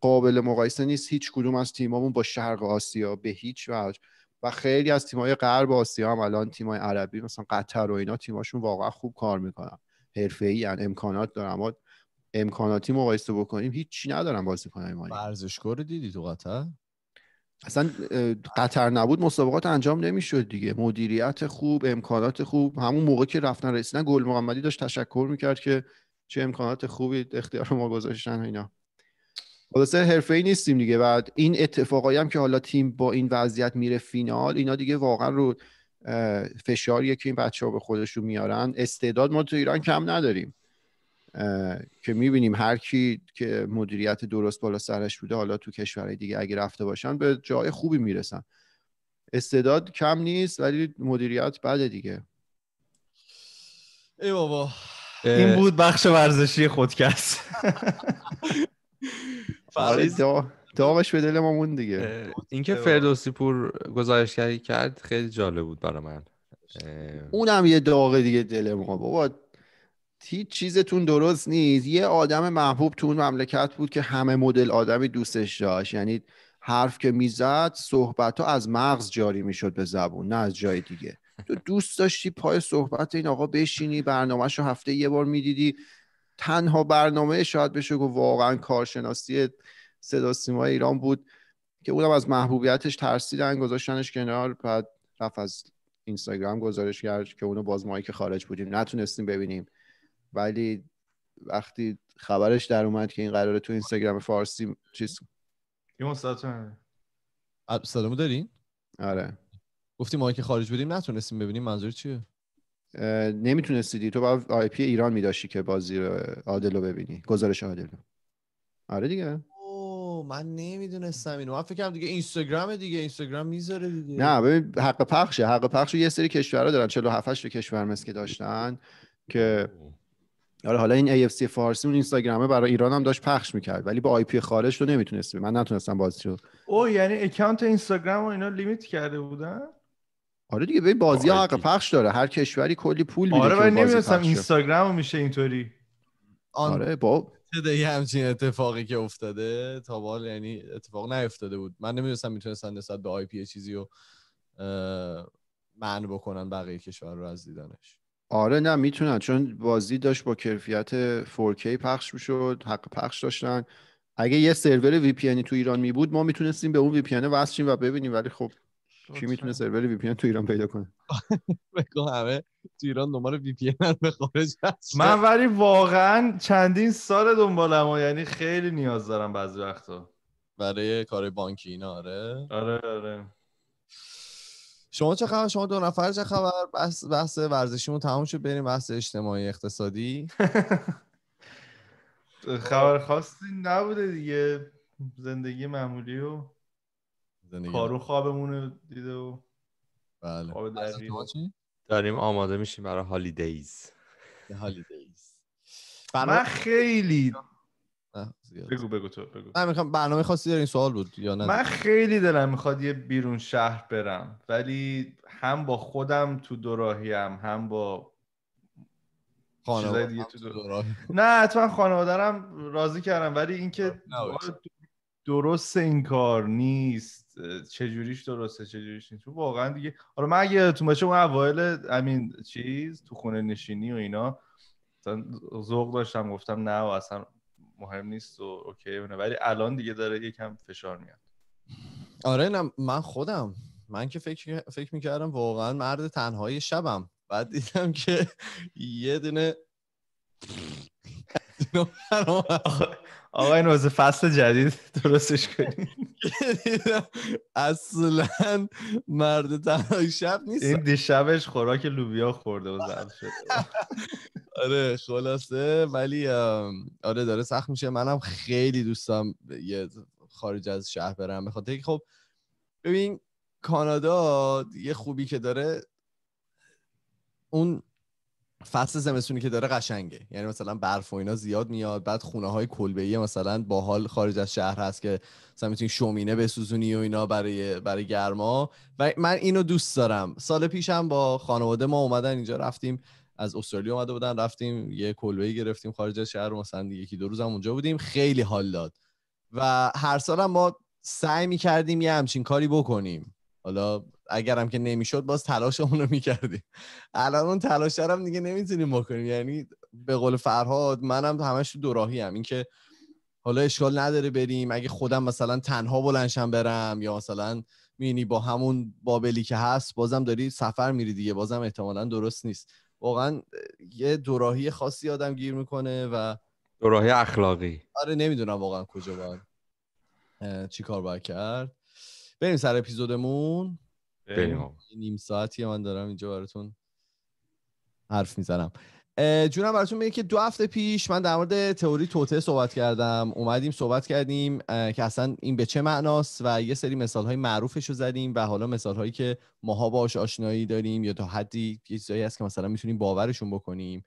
قابل مقایسه نیست هیچ کدوم از تیمامون با شرق آسیا به هیچ وجه و خیلی از تیمای غرب آسیا هم الان تیمای عربی مثلا قطر و اینا تیماشون واقعا خوب کار میکنن حرفه ای یعنی امکانات دارن امکاناتی مقایسه بکنیم هیچی ندارن کنن ما رو دیدی تو قطر اصلا قطر نبود مسابقات انجام نمیشد دیگه مدیریت خوب امکانات خوب همون موقع که رفتن رسیدن گل محمدی داشت تشکر میکرد که چه امکانات خوبی اختیار ما گذاشتن اینا خلاصه حرفه ای نیستیم دیگه و این اتفاقایی هم که حالا تیم با این وضعیت میره فینال اینا دیگه واقعا رو فشاریه که این بچه ها به خودشون میارن استعداد ما تو ایران کم نداریم که میبینیم هر کی که مدیریت درست بالا سرش بوده حالا تو کشورهای دیگه اگه رفته باشن به جای خوبی میرسن استعداد کم نیست ولی مدیریت بده دیگه ای بابا این بود بخش ورزشی خودکست آره، داغش به دل ما مون دیگه اینکه فردوسی پور گزارشگری کرد خیلی جالب بود برای من اونم یه داغ دیگه دل ما بابا هیچ چیزتون درست نیست یه آدم محبوب تو اون مملکت بود که همه مدل آدمی دوستش داشت یعنی حرف که میزد صحبت از مغز جاری میشد به زبون نه از جای دیگه تو دوست داشتی پای صحبت این آقا بشینی برنامهش رو هفته یه بار میدیدی تنها برنامه شاید بشه که واقعا کارشناسی صدا سیمای ایران بود که اونم از محبوبیتش ترسیدن گذاشتنش کنار بعد رفت از اینستاگرام گزارش کرد که اونو باز مایی که خارج بودیم نتونستیم ببینیم ولی وقتی خبرش در اومد که این قراره تو اینستاگرام فارسی چیز یه مستطمه سلامو دارین؟ آره گفتی ما که خارج بودیم نتونستیم ببینیم منظور چیه نمیتونستی دی تو باید آی پی ایران میداشتی که بازی رو عادل رو ببینی گزارش عادل رو آره دیگه اوه من نمیدونستم اینو من فکر دیگه اینستاگرام دیگه اینستاگرام میذاره دیگه نه ببین حق پخشه حق پخش یه سری کشورها دارن 47 8 کشور مثل که داشتن که آره حالا این AFC فارسی اون اینستاگرامه برای ایران هم داشت پخش میکرد ولی با آی پی خارج رو نمیتونستی من نتونستم بازی رو او یعنی اکانت اینستاگرام و اینا لیمیت کرده بودن آره دیگه ببین بازی ها حق پخش داره هر کشوری کلی پول میده آره من نمیدونستم اینستاگرام میشه اینطوری آره، آن... آره با یه همچین اتفاقی که افتاده تا بال یعنی اتفاق نیفتاده بود من نمیدونستم میتونستن نسبت به آی پی چیزی رو معنی بکنن بقیه کشور رو از دیدنش آره نه میتونن چون بازی داشت با کیفیت 4K پخش میشد حق پخش داشتن اگه یه سرور وی پی تو ایران می بود ما میتونستیم به اون وی پی وصل و ببینیم ولی خب کی میتونه سرور وی پی تو ایران پیدا کنه بگو همه تو ایران نمبر وی پی به خارج هست من ولی واقعا چندین سال دنبالم و یعنی خیلی نیاز دارم بعضی وقتا برای کار بانکی اینا آره آره آره شما چه خبر شما دو نفر چه خبر بحث بحث ورزشیمون تموم شد بریم بحث اجتماعی اقتصادی خبر خاصی نبوده دیگه زندگی معمولی و کارو خوابمون دیده و بله خواب داریم آماده میشیم برای هالیدیز هالیدیز من خیلی بگو بگو تو بگو من میخوام برنامه خاصی این سوال بود یا نه من خیلی دلم میخواد یه بیرون شهر برم ولی هم با خودم تو دوراهیم هم با خانواده دیگه تو دوراهی. نه حتما خانوادرم راضی کردم ولی اینکه درست این کار نیست چجوریش درسته چجوریش نیست واقعا دیگه حالا من اگه تو باشه اون اوایل همین چیز تو خونه نشینی و اینا ذوق داشتم گفتم نه و اصلا مهم نیست و اوکی نه ولی الان دیگه داره یکم فشار میاد آره نه من خودم من که فکر, فکر میکردم واقعا مرد تنهای شبم بعد دیدم که یه دونه آقا این واسه فصل جدید درستش کنیم اصلا مرد تنهای شب نیست این دیشبش خوراک لوبیا خورده و زرد شد آره خلاصه ولی آره داره سخت میشه منم خیلی دوستم یه خارج از شهر برم به خاطر خب ببین کانادا یه خوبی که داره اون فصل زمستونی که داره قشنگه یعنی مثلا برف و اینا زیاد میاد بعد خونه های کلبه ای مثلا باحال خارج از شهر هست که مثلا میتونی شومینه بسوزونی و اینا برای برای گرما و من اینو دوست دارم سال پیشم با خانواده ما اومدن اینجا رفتیم از استرالیا اومده بودن رفتیم یه کلبه ای گرفتیم خارج از شهر مثلا یکی دو روز هم اونجا بودیم خیلی حال داد و هر سالم ما سعی میکردیم یه همچین کاری بکنیم حالا اگرم که نمیشد باز تلاش اونو میکردیم الان اون تلاش هم دیگه نمیتونیم بکنیم یعنی به قول فرهاد منم هم همش دوراهی هم اینکه حالا اشکال نداره بریم اگه خودم مثلا تنها بلنشم برم یا مثلا میبینی با همون بابلی که هست بازم داری سفر میری دیگه بازم احتمالا درست نیست واقعا یه دوراهی خاصی آدم گیر میکنه و دوراهی اخلاقی آره نمیدونم واقعا کجا باید چی کار باید کرد بریم سر اپیزودمون بریم نیم ساعتی من دارم اینجا براتون حرف میزنم جونم براتون میگه که دو هفته پیش من در مورد تئوری توته صحبت کردم اومدیم صحبت کردیم که اصلا این به چه معناست و یه سری مثال های معروفش رو زدیم و حالا مثال هایی که ماها باش آشنایی داریم یا تا حدی یه چیزایی هست که مثلا میتونیم باورشون بکنیم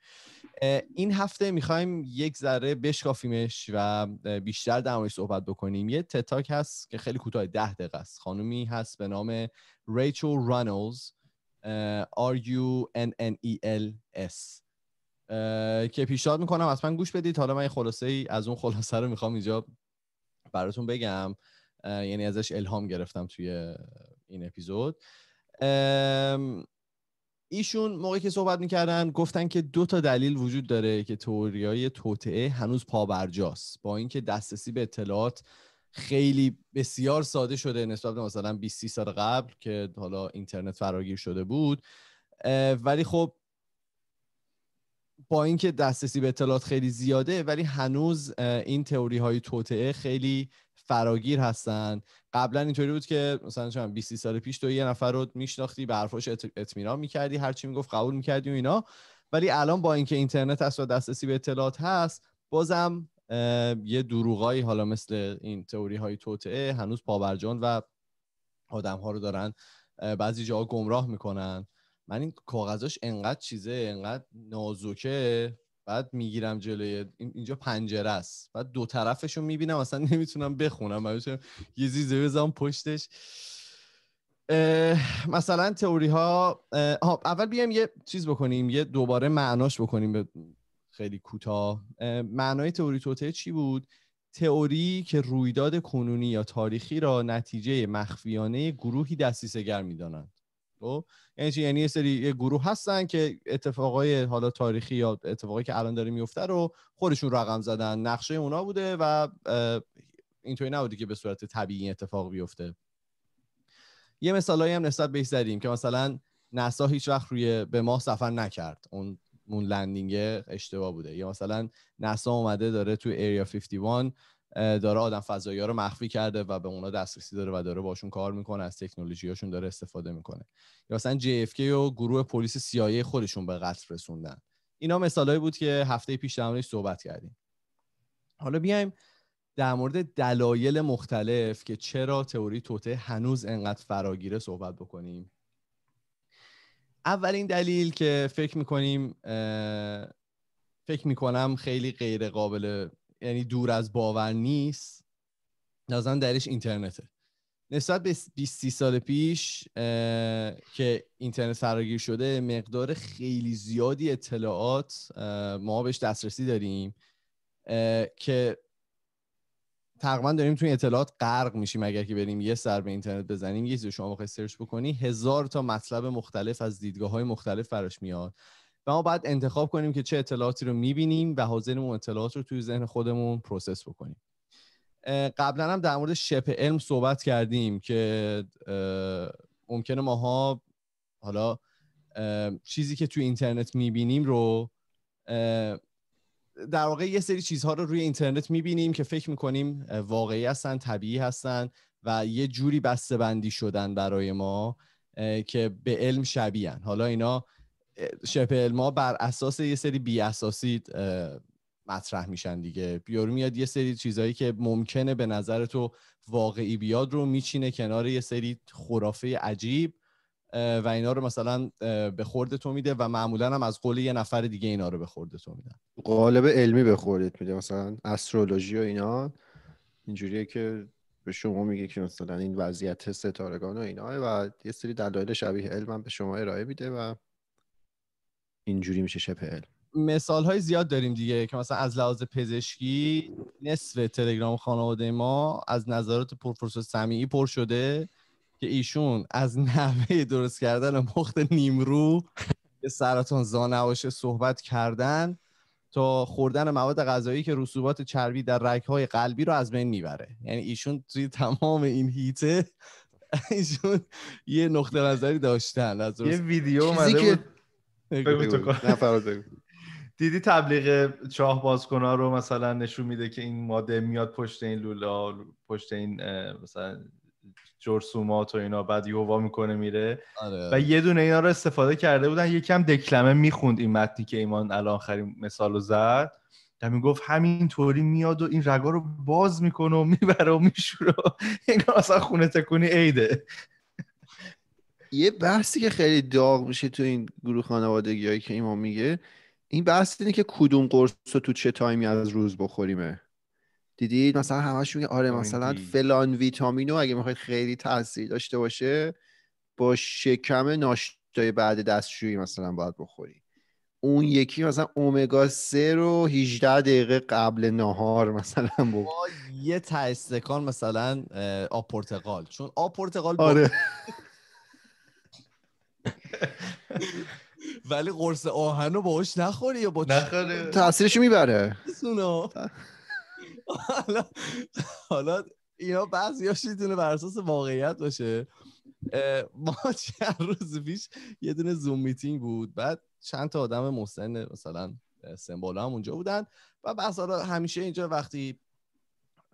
این هفته میخوایم یک ذره بشکافیمش و بیشتر در صحبت بکنیم یه تتاک هست که خیلی کوتاه ده دقیقه است خانومی هست به نام ریچل رانلز R U N N E L S که پیشنهاد میکنم حتما گوش بدید حالا من خلاصه ای از اون خلاصه رو میخوام اینجا براتون بگم یعنی ازش الهام گرفتم توی این اپیزود ایشون موقعی که صحبت میکردن گفتن که دو تا دلیل وجود داره که های توتعه هنوز پابرجاست با اینکه دسترسی به اطلاعات خیلی بسیار ساده شده نسبت به مثلا 20 سال قبل که حالا اینترنت فراگیر شده بود ولی خب با اینکه دسترسی به اطلاعات خیلی زیاده ولی هنوز این تئوری های توتعه خیلی فراگیر هستن قبلا اینطوری بود که مثلا 20 سال پیش تو یه نفر رو میشناختی به حرفاش اطمینان میکردی هرچی میگفت قبول میکردی و اینا ولی الان با اینکه اینترنت هست و دسترسی به اطلاعات هست بازم یه دروغایی حالا مثل این تئوری های توتعه هنوز پابرجان و آدم ها رو دارن بعضی جاها گمراه میکنن من این کاغذاش انقدر چیزه انقدر نازکه بعد میگیرم جلوی اینجا پنجره است بعد دو طرفش رو میبینم اصلا نمیتونم بخونم یه زیزه بزنم پشتش مثلا تئوری ها خب، اول بیایم یه چیز بکنیم یه دوباره معناش بکنیم به خیلی کوتاه معنای تئوری توته چی بود تئوری که رویداد کنونی یا تاریخی را نتیجه مخفیانه گروهی دستیسهگر میدانند خب؟ یعنی یعنی یه سری یه گروه هستن که اتفاقای حالا تاریخی یا اتفاقایی که الان داره میفته رو خودشون رقم زدن نقشه اونا بوده و اینطوری نبوده که به صورت طبیعی اتفاق بیفته یه مثالایی هم نسبت بهش زدیم که مثلا نسا هیچ وقت روی به ماه سفر نکرد اون مون لندینگ اشتباه بوده یا مثلا نسا اومده داره تو ایریا 51 داره آدم فضایی ها رو مخفی کرده و به اونا دسترسی داره و داره باشون کار میکنه از تکنولوژی هاشون داره استفاده میکنه یا مثلا اف. و گروه پلیس سیایی خودشون به قتل رسوندن اینا مثالایی بود که هفته پیش در صحبت کردیم حالا بیایم در مورد دلایل مختلف که چرا تئوری توته هنوز انقدر فراگیره صحبت بکنیم اولین دلیل که فکر میکنیم فکر میکنم خیلی غیر قابل یعنی دور از باور نیست نظرم درش اینترنته نسبت به 20 سال پیش که اینترنت فراگیر شده مقدار خیلی زیادی اطلاعات ما بهش دسترسی داریم که تقریبا داریم توی اطلاعات غرق میشیم اگر که بریم یه سر به اینترنت بزنیم یه چیزی شما بخوای سرچ بکنی هزار تا مطلب مختلف از دیدگاه های مختلف براش میاد و ما باید انتخاب کنیم که چه اطلاعاتی رو میبینیم و حاضریم اون اطلاعات رو توی ذهن خودمون پروسس بکنیم قبلا هم در مورد شپ علم صحبت کردیم که ممکنه ماها حالا چیزی که توی اینترنت میبینیم رو در واقع یه سری چیزها رو روی اینترنت میبینیم که فکر میکنیم واقعی هستن طبیعی هستن و یه جوری بسته بندی شدن برای ما که به علم شبیهن حالا اینا شبه علما بر اساس یه سری بی مطرح میشن دیگه یارو میاد یه سری چیزهایی که ممکنه به نظر تو واقعی بیاد رو میچینه کنار یه سری خرافه عجیب و اینا رو مثلا به خورد تو میده و معمولا هم از قول یه نفر دیگه اینا رو به خورد تو میدن قالب علمی به خوردت میده مثلا استرولوژی و اینا اینجوریه که به شما میگه که مثلا این وضعیت ستارگان و اینا و یه سری دلایل شبیه علم به شما ارائه میده و اینجوری میشه شبه مثال های زیاد داریم دیگه که مثلا از لحاظ پزشکی نصف تلگرام خانواده ما از نظرات پروفسور سمیعی پر شده که ایشون از نحوه درست کردن مخت نیمرو به سرطان زانواشه صحبت کردن تا خوردن مواد غذایی که رسوبات چربی در رگهای قلبی رو از بین میبره یعنی ایشون توی تمام این هیته ایشون یه نقطه نظری داشتن از یه ویدیو اومده دیدی تبلیغ چاه بازکنها رو مثلا نشون میده که این ماده میاد پشت این لولا پشت این مثلا جرسومات و اینا بعد یووا میکنه میره آره، و آره. یه دونه اینا رو استفاده کرده بودن یکم دکلمه میخوند این متنی که ایمان الان خریم مثال رو زد و میگفت همین طوری میاد و این رگا رو باز میکنه و میبره و میشوره این اصلا خونه تکونی عیده یه بحثی که خیلی داغ میشه تو این گروه خانوادگی هایی که ایمان میگه این بحث اینه که کدوم قرص رو تو چه تایمی از روز بخوریمه دیدید مثلا همش میگه آره،, آره مثلا فلان ویتامینو اگه میخواید خیلی تاثیر داشته باشه با شکم ناشتای بعد دستشویی مثلا باید بخوری اون یکی مثلا اومگا 3 رو 18 دقیقه قبل نهار مثلا بود یه تاستکان مثلا آب پرتقال چون آب پرتقال آره. ولی قرص آهن رو باهاش نخوری یا با تاثیرش میبره حالا حالا اینا بعضی ها میتونه بر اساس واقعیت باشه ما چند روز پیش یه دونه زوم میتینگ بود بعد چند تا آدم مسن مثلا سمبولا هم اونجا بودن و بس حالا همیشه اینجا وقتی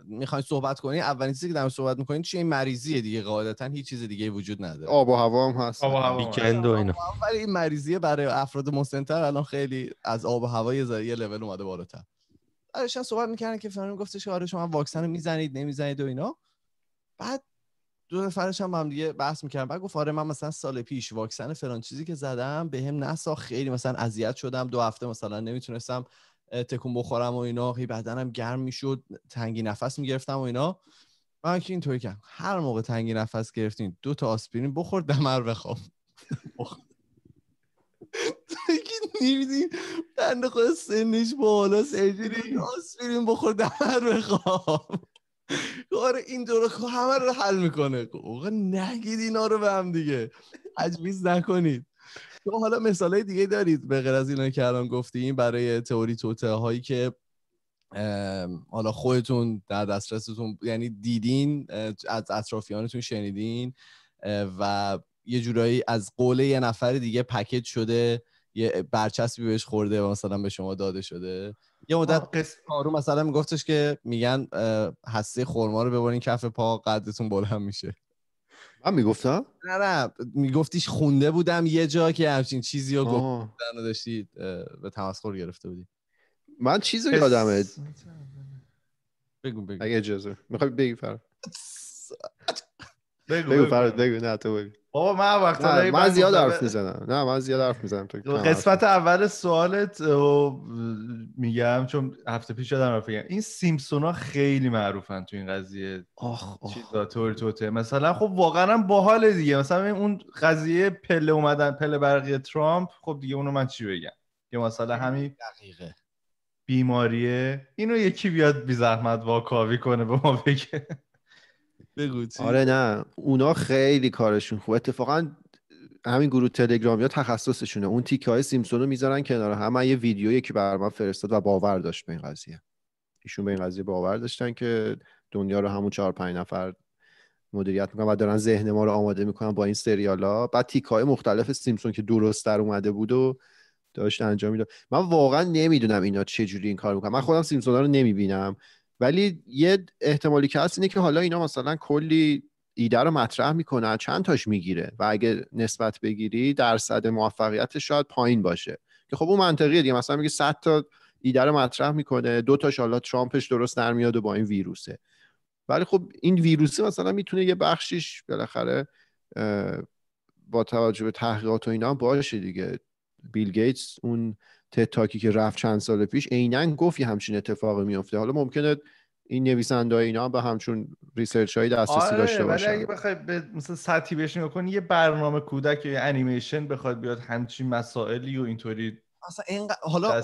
میخواین صحبت کنین اولین چیزی که در صحبت میکنین چیه این مریضیه دیگه قاعدتا هیچ چیز دیگه وجود نداره آب و هوا هم هست آب و هوا ویکند و اینا ولی این مریضیه برای افراد مسنتر الان خیلی از آب و هوای یه یه لول اومده بالاتر شما صحبت میکردن که فرمان گفتش که آره شما واکسن رو میزنید نمیزنید و اینا بعد دو نفرش هم هم دیگه بحث میکردم بعد گفت آره من مثلا سال پیش واکسن فلان چیزی که زدم بهم به نسا خیلی مثلا اذیت شدم دو هفته مثلا نمیتونستم تکون بخورم و اینا هی بدنم گرم میشد تنگی نفس میگرفتم و اینا من که اینطوری کردم هر موقع تنگی نفس گرفتین دو تا آسپرین بخور دمر بخواب دیدین بند خود سنش بالا سرجری آسپرین بخور دمر بخواب آره این دوره همه رو حل میکنه خب، آقا نگید اینا رو به هم دیگه عجبیز نکنید شما حالا های دیگه دارید به غیر از اینا که الان گفتیم برای تئوری توته هایی که حالا خودتون در دسترستون یعنی دیدین از اطرافیانتون شنیدین و یه جورایی از قول یه نفر دیگه پکت شده یه برچسبی بهش خورده و مثلا به شما داده شده یه مدت قصه آروم مثلا میگفتش که میگن هسته خورما رو ببرین کف پا قدتون بلند میشه میگفتم نه نه میگفتیش خونده بودم یه جا که همچین چیزی رو گفتن داشتی به تمسخر گرفته بودی من چیز رو یادمه بگو بگو اگه اجازه میخوای بگی فرد بگو بگو بگو نه تو بگو بابا من وقت من زیاد حرف میزنم نه من زیاد حرف تو قسمت اول سوالت میگم چون هفته پیش شدم رفت بگم این ها خیلی معروفن تو این قضیه آخ چیزا توته مثلا خب واقعا هم باحال دیگه مثلا اون قضیه پله اومدن پله برقی ترامپ خب دیگه اونو من چی بگم یه مثلا همین دقیقه بیماریه اینو یکی بیاد بی زحمت واکاوی کنه به ما بگه آره نه اونا خیلی کارشون خوب اتفاقا همین گروه تلگرامی تخصصشونه اون تیکه های سیمسون رو میذارن کنار هم یه ویدیویی که بر من فرستاد و باور داشت به این قضیه ایشون به این قضیه باور داشتن که دنیا رو همون چهار پنج نفر مدیریت میکنن و دارن ذهن ما رو آماده میکنن با این سریال ها بعد تیک های مختلف سیمسون که درست در اومده بود و داشت انجام میداد من واقعا نمیدونم اینا چه جوری این کار میکنن من خودم سیمسون رو نمیبینم ولی یه احتمالی که هست اینه که حالا اینا مثلا کلی ایده رو مطرح میکنن چند تاش میگیره و اگه نسبت بگیری درصد موفقیت شاید پایین باشه که خب اون منطقیه دیگه مثلا میگه 100 تا ایده رو مطرح میکنه دو تاش حالا ترامپش درست در میاد و با این ویروسه ولی خب این ویروسه مثلا میتونه یه بخشش بالاخره با توجه به تحقیقات و اینا باشه دیگه بیل گیتس اون تتاکی که رفت چند سال پیش عینا گفت یه همچین اتفاقی میفته حالا ممکنه این نویسنده اینا به همچون ریسرچ های دسترسی آره، داشته باشن ولی اگه بخوای مثلا سطحی بهش نگاه کنی یه برنامه کودک یا انیمیشن بخواد بیاد همچین مسائلی و اینطوری اصلا این... حالا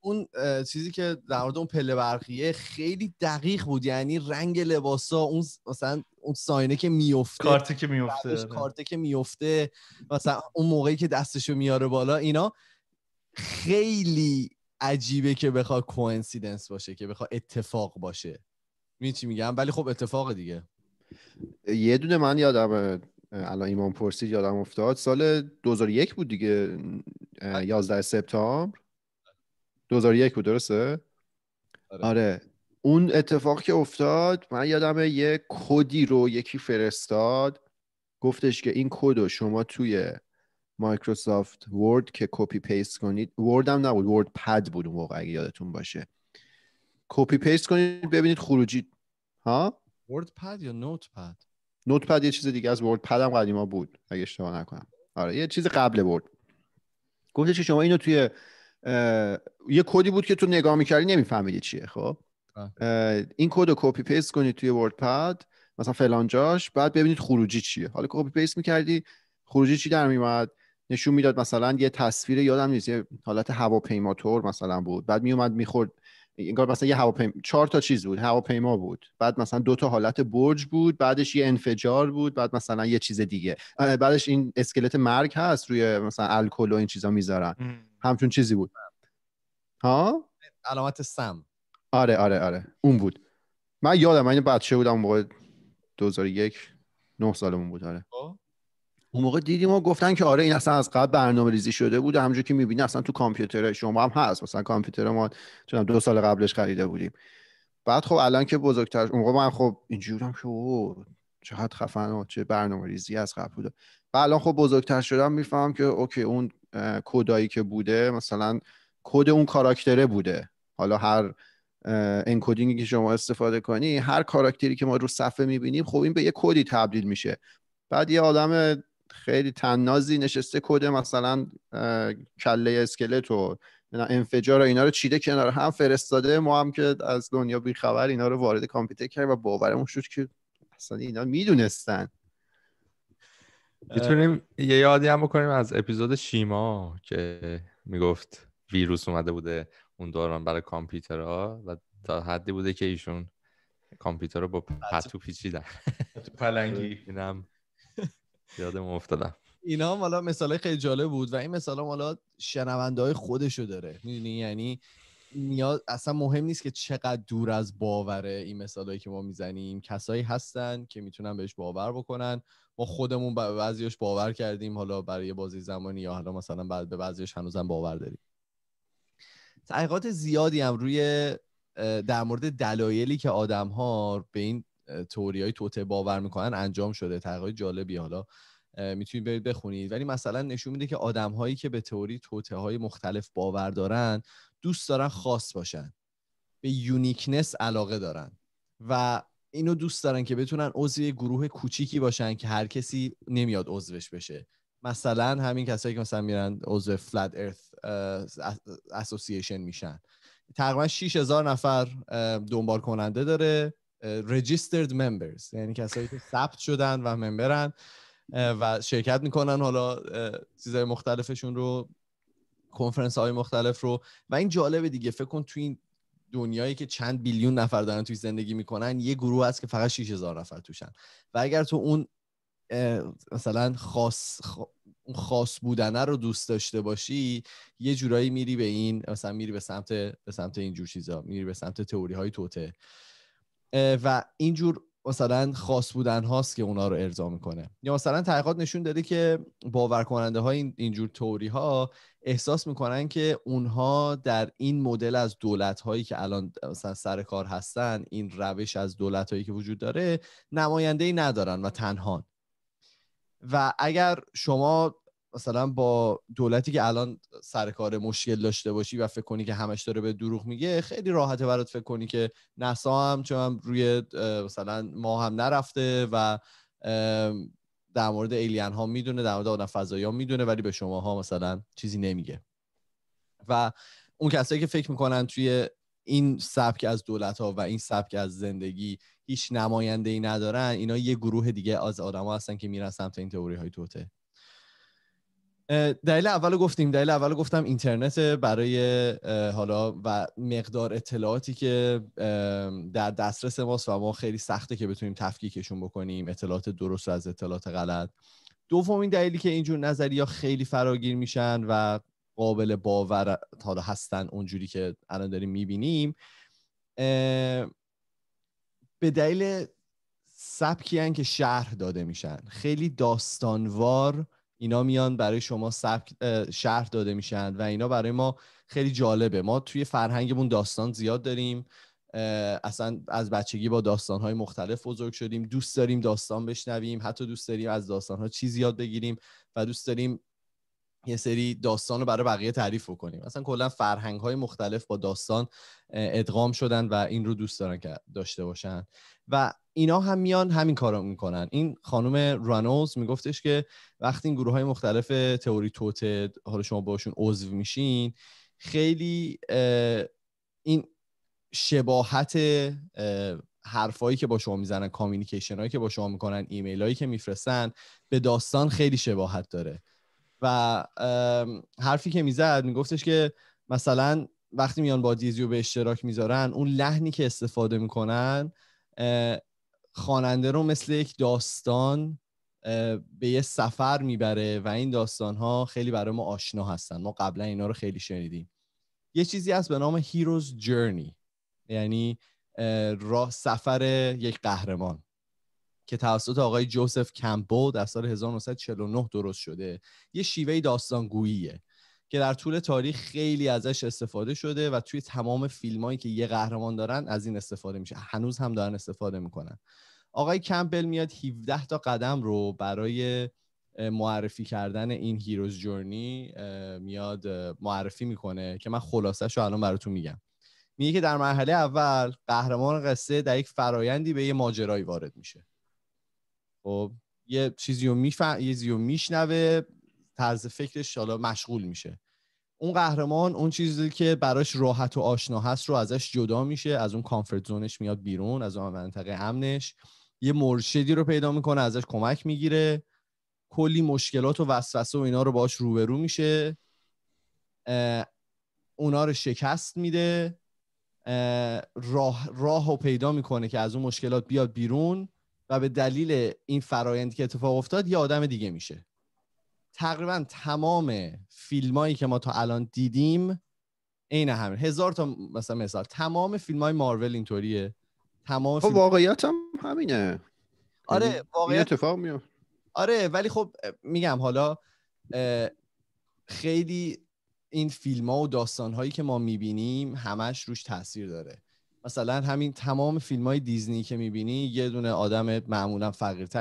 اون چیزی که در مورد اون پله برقیه خیلی دقیق بود یعنی رنگ لباسا اون مثلا اون ساینه که میفته که میفته آره. کارته که میفته مثلا اون موقعی که دستشو میاره بالا اینا خیلی عجیبه که بخواد کوئنسیدنس باشه که بخواد اتفاق باشه می چی میگم ولی خب اتفاق دیگه یه دونه من یادم الان ایمان پرسید یادم افتاد سال 2001 بود دیگه 11 سپتامبر 2001 بود درسته آره. آره. اون اتفاق که افتاد من یادم یه کدی رو یکی فرستاد گفتش که این کد شما توی مایکروسافت ورد که کپی پیست کنید ورد هم نبود ورد پد بود اون موقع اگه یادتون باشه کپی پیست کنید ببینید خروجی ها ورد پد یا نوت پد نوت پد یه چیز دیگه از ورد پد هم قدیما بود اگه اشتباه نکنم آره یه چیز قبل ورد گفته که شما اینو توی یه کدی بود که تو نگاه میکردی نمیفهمیدی چیه خب بله. این کد رو کپی پیست کنید توی پد مثلا فلان جاش بعد ببینید خروجی چیه حالا کپی پیست میکردی خروجی چی در میومد نشون میداد مثلا یه تصویر یادم نیست یه حالت هواپیما تور مثلا بود بعد میومد میخورد انگار مثلا یه هواپیما چهار تا چیز بود هواپیما بود بعد مثلا دو تا حالت برج بود بعدش یه انفجار بود بعد مثلا یه چیز دیگه آره، بعدش این اسکلت مرگ هست روی مثلا الکل و این چیزا میذارن همچون چیزی بود ها علامت سم آره آره آره اون بود من یادم من بچه بودم موقع 2001 9 سالمون بود آره خب. اون موقع دیدیم و گفتن که آره این اصلا از قبل برنامه ریزی شده بود همونجور که میبینی اصلا تو کامپیوتر شما هم هست مثلا کامپیوتر ما دو سال قبلش خریده بودیم بعد خب الان که بزرگتر اون موقع من خب هم که اوه چقدر خفن و چه برنامه ریزی از قبل بوده و الان خب بزرگتر شدم میفهمم که اوکی اون کدایی که بوده مثلا کد اون کاراکتره بوده حالا هر انکودینگی که شما استفاده کنی هر کاراکتری که ما رو صفحه میبینیم خب این به یه کدی تبدیل میشه بعد یه آدم خیلی تننازی نشسته کد مثلا کله اسکلت و انفجار و اینا رو چیده کنار هم فرستاده ما هم که از دنیا بیخبر اینا رو وارد کامپیوتر کرد و باورمون شد که اصلا اینا میدونستن میتونیم یه یادی هم بکنیم از اپیزود شیما که میگفت ویروس اومده بوده اون دوران برای کامپیوترها و تا حدی بوده که ایشون کامپیوتر رو با پتو پیچیدن پلنگی یادم افتادم اینا هم حالا مثال خیلی جالب بود و این مثال هم حالا شنونده های خودشو داره میدونی یعنی نیاز اصلا مهم نیست که چقدر دور از باوره این هایی که ما میزنیم کسایی هستن که میتونن بهش باور بکنن ما خودمون به بعضیش باور کردیم حالا برای بازی زمانی یا حالا مثلا بعد به بعضیش هنوزم باور داریم تحقیقات زیادی هم روی در مورد دلایلی که آدم ها به این توری های توته باور میکنن انجام شده تحقیقات جالبی حالا میتونید برید بخونید ولی مثلا نشون میده که آدم هایی که به تئوری توته های مختلف باور دارن دوست دارن خاص باشن به یونیکنس علاقه دارن و اینو دوست دارن که بتونن عضو گروه کوچیکی باشن که هر کسی نمیاد عضوش بشه مثلا همین کسایی که مثلا میرن عضو فلت ارث اسوسییشن میشن تقریبا 6000 نفر دنبال کننده داره registered members یعنی کسایی که ثبت شدن و ممبرن و شرکت میکنن حالا چیزهای مختلفشون رو کنفرنس های مختلف رو و این جالبه دیگه فکر کن تو این دنیایی که چند بیلیون نفر دارن توی زندگی میکنن یه گروه هست که فقط هزار نفر توشن و اگر تو اون مثلا خاص خاص بودنه رو دوست داشته باشی یه جورایی میری به این مثلا میری به سمت به سمت این جور چیزا میری به سمت تئوری های توته و اینجور مثلا خاص بودن هاست که اونا رو ارضا میکنه یا مثلا تحقیقات نشون داده که باور کننده های اینجور توری ها احساس میکنن که اونها در این مدل از دولت هایی که الان سر کار هستن این روش از دولت هایی که وجود داره نماینده ای ندارن و تنها و اگر شما مثلا با دولتی که الان سر کار مشکل داشته باشی و فکر کنی که همش داره به دروغ میگه خیلی راحته برات فکر کنی که نسا هم چون هم روی مثلا ما هم نرفته و در مورد ایلین ها میدونه در مورد آدم فضایی ها میدونه ولی به شما ها مثلا چیزی نمیگه و اون کسایی که فکر میکنن توی این سبک از دولت ها و این سبک از زندگی هیچ نماینده ای ندارن اینا یه گروه دیگه از ها هستن که میرن سمت این تئوری های توته دلیل اول گفتیم دلیل اول گفتم اینترنت برای حالا و مقدار اطلاعاتی که در دسترس ماست و ما خیلی سخته که بتونیم تفکیکشون بکنیم اطلاعات درست از اطلاعات غلط دومین دلیلی که اینجور نظریه خیلی فراگیر میشن و قابل باور حالا هستن اونجوری که الان داریم میبینیم به دلیل سبکی که شرح داده میشن خیلی داستانوار اینا میان برای شما سبک شهر داده میشن و اینا برای ما خیلی جالبه ما توی فرهنگمون داستان زیاد داریم اصلا از بچگی با داستانهای مختلف بزرگ شدیم دوست داریم داستان بشنویم حتی دوست داریم از داستانها چیزی یاد بگیریم و دوست داریم یه سری داستان رو برای بقیه تعریف بکنیم مثلا کلا فرهنگ های مختلف با داستان ادغام شدن و این رو دوست دارن که داشته باشن و اینا هم میان همین کار رو میکنن این خانم رانولز میگفتش که وقتی این گروه های مختلف تئوری توته حالا شما باشون عضو میشین خیلی این شباهت حرفایی که با شما میزنن کامیونیکیشن هایی که با شما میکنن ایمیل هایی که میفرستن به داستان خیلی شباهت داره و حرفی که میزد میگفتش که مثلا وقتی میان با دیزیو به اشتراک میذارن اون لحنی که استفاده میکنن خواننده رو مثل یک داستان به یه سفر میبره و این داستان ها خیلی برای ما آشنا هستن ما قبلا اینا رو خیلی شنیدیم یه چیزی هست به نام هیروز جرنی یعنی راه سفر یک قهرمان که توسط آقای جوزف کمبو در سال 1949 درست شده یه شیوه داستانگوییه که در طول تاریخ خیلی ازش استفاده شده و توی تمام فیلم که یه قهرمان دارن از این استفاده میشه هنوز هم دارن استفاده میکنن آقای کمبل میاد 17 تا قدم رو برای معرفی کردن این هیروز جورنی میاد معرفی میکنه که من خلاصش رو الان براتون میگم میگه که در مرحله اول قهرمان قصه در یک فرایندی به یه ماجرایی وارد میشه خب یه چیزی رو یه چیزی میشنوه طرز فکرش حالا مشغول میشه اون قهرمان اون چیزی که براش راحت و آشنا هست رو ازش جدا میشه از اون کامفورت زونش میاد بیرون از اون منطقه امنش یه مرشدی رو پیدا میکنه ازش کمک میگیره کلی مشکلات و وسوسه و اینا رو باش روبرو میشه اونا رو شکست میده راه راه رو پیدا میکنه که از اون مشکلات بیاد بیرون و به دلیل این فرایندی که اتفاق افتاد یه آدم دیگه میشه تقریبا تمام فیلمایی که ما تا الان دیدیم عین همین هزار تا مثلا مثال تمام فیلم های مارول اینطوریه تمام خب فیلم... واقعیت هم همینه آره یعنی واقعیت اتفاق میاد آره ولی خب میگم حالا خیلی این فیلم ها و داستان هایی که ما میبینیم همش روش تاثیر داره مثلا همین تمام فیلم های دیزنی که میبینی یه دونه آدم معمولا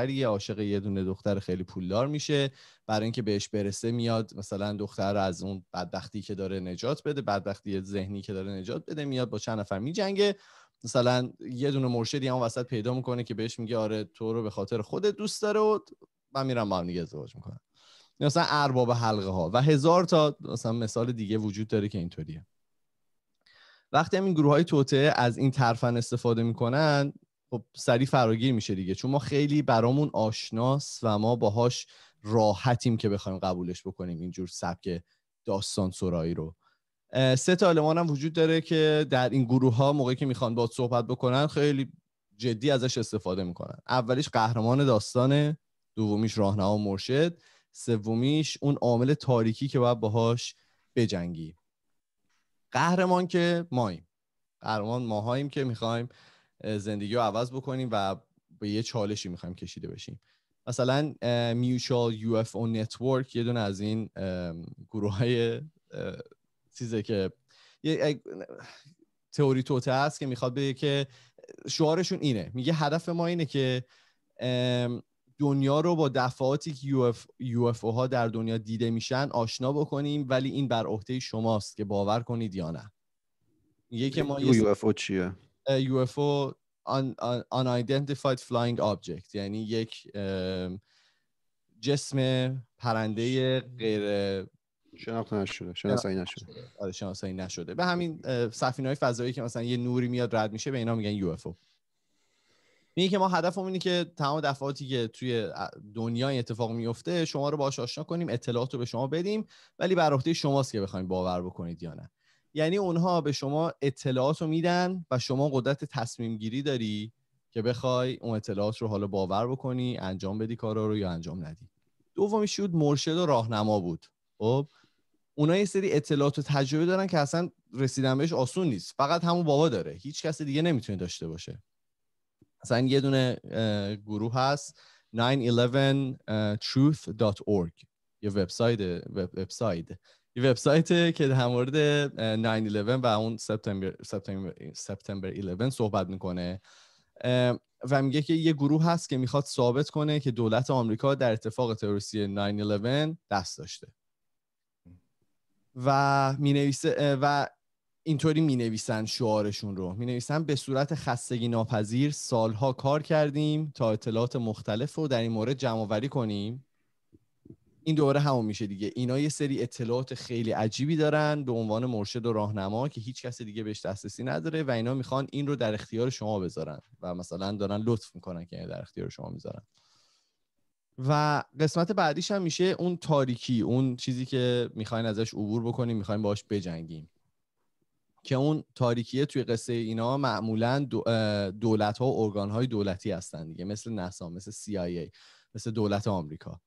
یه عاشق یه دونه دختر خیلی پولدار میشه برای اینکه بهش برسه میاد مثلا دختر از اون بدبختی که داره نجات بده بدبختی ذهنی که داره نجات بده میاد با چند نفر میجنگه مثلا یه دونه مرشدی هم وسط پیدا میکنه که بهش میگه آره تو رو به خاطر خودت دوست داره و من میرم با هم دیگه ازدواج میکنم مثلا ارباب حلقه ها و هزار تا مثلا مثال دیگه وجود داره که اینطوریه وقتی هم این گروه های توته از این ترفن استفاده میکنن خب سریع فراگیر میشه دیگه چون ما خیلی برامون آشناس و ما باهاش راحتیم که بخوایم قبولش بکنیم اینجور سبک داستان سرایی رو سه تا هم وجود داره که در این گروه ها موقعی که میخوان با صحبت بکنن خیلی جدی ازش استفاده میکنن اولیش قهرمان داستانه دومیش راهنما مرشد سومیش اون عامل تاریکی که باید باهاش بجنگی قهرمان که ماییم قهرمان ماهاییم که میخوایم زندگی رو عوض بکنیم و به یه چالشی میخوایم کشیده بشیم مثلا mutual یو اف نتورک یه دونه از این گروه های چیزه که یه تئوری توته است که میخواد بگه که شعارشون اینه میگه هدف ما اینه که دنیا رو با دفعاتی که یو اف ها در دنیا دیده میشن آشنا بکنیم ولی این بر عهده شماست که باور کنید یا نه یکی ما یو اف او چیه یو اف او unidentified flying object یعنی یک جسم پرنده غیر شناخت نشده شناسایی نشده آره شناسایی نشده به همین سفینه های فضایی که مثلا یه نوری میاد رد میشه به اینا میگن یو اف او میگه که ما هدفمون اینه که تمام دفعاتی که توی دنیا اتفاق میفته شما رو باهاش آشنا کنیم اطلاعات رو به شما بدیم ولی بر عهده شماست که بخوایم باور بکنید یا نه یعنی اونها به شما اطلاعات رو میدن و شما قدرت تصمیم گیری داری که بخوای اون اطلاعات رو حالا باور بکنی انجام بدی کارا رو یا انجام ندی دومی شد مرشد و راهنما بود خب اونا یه سری اطلاعات و تجربه دارن که اصلا رسیدن بهش آسون نیست فقط همون بابا داره هیچ کس دیگه نمیتونه داشته باشه مثلا یه دونه گروه هست 911truth.org یه وبسایت وبسایت یه وبسایت که در مورد 911 و اون سپتامبر سپتامبر سپتامبر 11 صحبت میکنه و میگه که یه گروه هست که میخواد ثابت کنه که دولت آمریکا در اتفاق تروریستی 911 دست داشته و می نویسه و اینطوری می نویسن شعارشون رو می نویسن به صورت خستگی ناپذیر سالها کار کردیم تا اطلاعات مختلف رو در این مورد جمع آوری کنیم این دوره همون میشه دیگه اینا یه سری اطلاعات خیلی عجیبی دارن به عنوان مرشد و راهنما که هیچ کس دیگه بهش دسترسی نداره و اینا میخوان این رو در اختیار شما بذارن و مثلا دارن لطف میکنن که در اختیار شما میذارن و قسمت بعدیش هم میشه اون تاریکی اون چیزی که میخواین ازش عبور بکنیم میخواین باش بجنگیم که اون تاریکیه توی قصه اینا معمولا دولت ها و ارگان های دولتی هستن دیگه مثل نسا مثل CIA مثل دولت آمریکا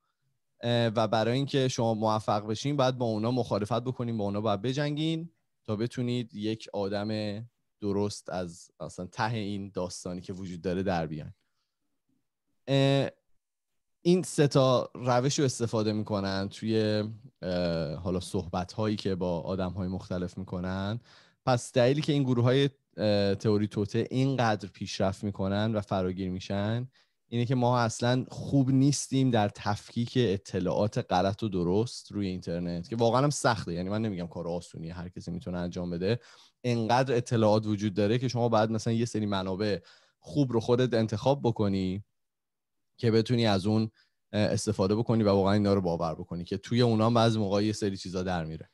و برای اینکه شما موفق بشین باید با اونا مخالفت بکنین با اونا باید بجنگین تا بتونید یک آدم درست از اصلا ته این داستانی که وجود داره در بیان این سه تا روش رو استفاده میکنن توی حالا صحبت هایی که با آدم های مختلف میکنن پس دلیلی که این گروه های تئوری توته اینقدر پیشرفت میکنن و فراگیر میشن اینه که ما اصلا خوب نیستیم در تفکیک اطلاعات غلط و درست روی اینترنت که واقعا هم سخته یعنی من نمیگم کار آسونی هر کسی میتونه انجام بده اینقدر اطلاعات وجود داره که شما باید مثلا یه سری منابع خوب رو خودت انتخاب بکنی که بتونی از اون استفاده بکنی و واقعا اینا رو باور بکنی که توی اونا بعضی موقع یه سری چیزا در میره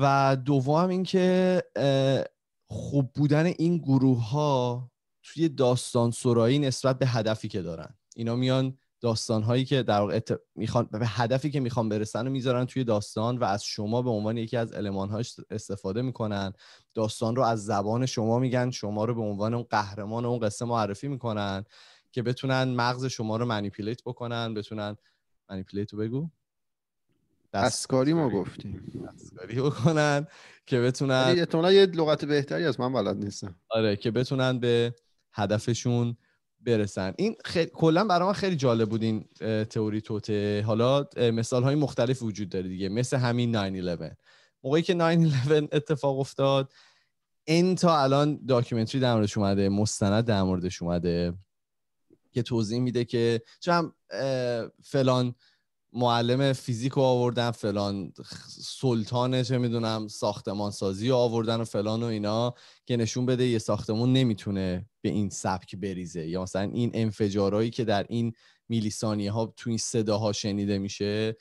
و دوم اینکه خوب بودن این گروه ها توی داستان سرایی نسبت به هدفی که دارن اینا میان داستان هایی که در میخوان به هدفی که میخوان برسن رو میذارن توی داستان و از شما به عنوان یکی از المان هاش استفاده میکنن داستان رو از زبان شما میگن شما رو به عنوان قهرمان اون قصه معرفی میکنن که بتونن مغز شما رو منیپولیت بکنن بتونن منیپولیت رو بگو اسکاری ما گفتیم اسکاری بکنن که بتونن یه لغت بهتری از من بلد نیستم آره که بتونن به هدفشون برسن این خیلی کلا برای من خیلی جالب بود این تئوری توته حالا مثال های مختلف وجود داره دیگه مثل همین 911 موقعی که 911 اتفاق افتاد این تا الان داکیومنتری در موردش اومده مستند در موردش اومده که توضیح میده که چم فلان معلم فیزیک رو آوردن فلان سلطان چه میدونم ساختمان سازی آوردن و فلان و اینا که نشون بده یه ساختمون نمیتونه به این سبک بریزه یا مثلا این انفجارهایی که در این میلی ها تو این صداها شنیده میشه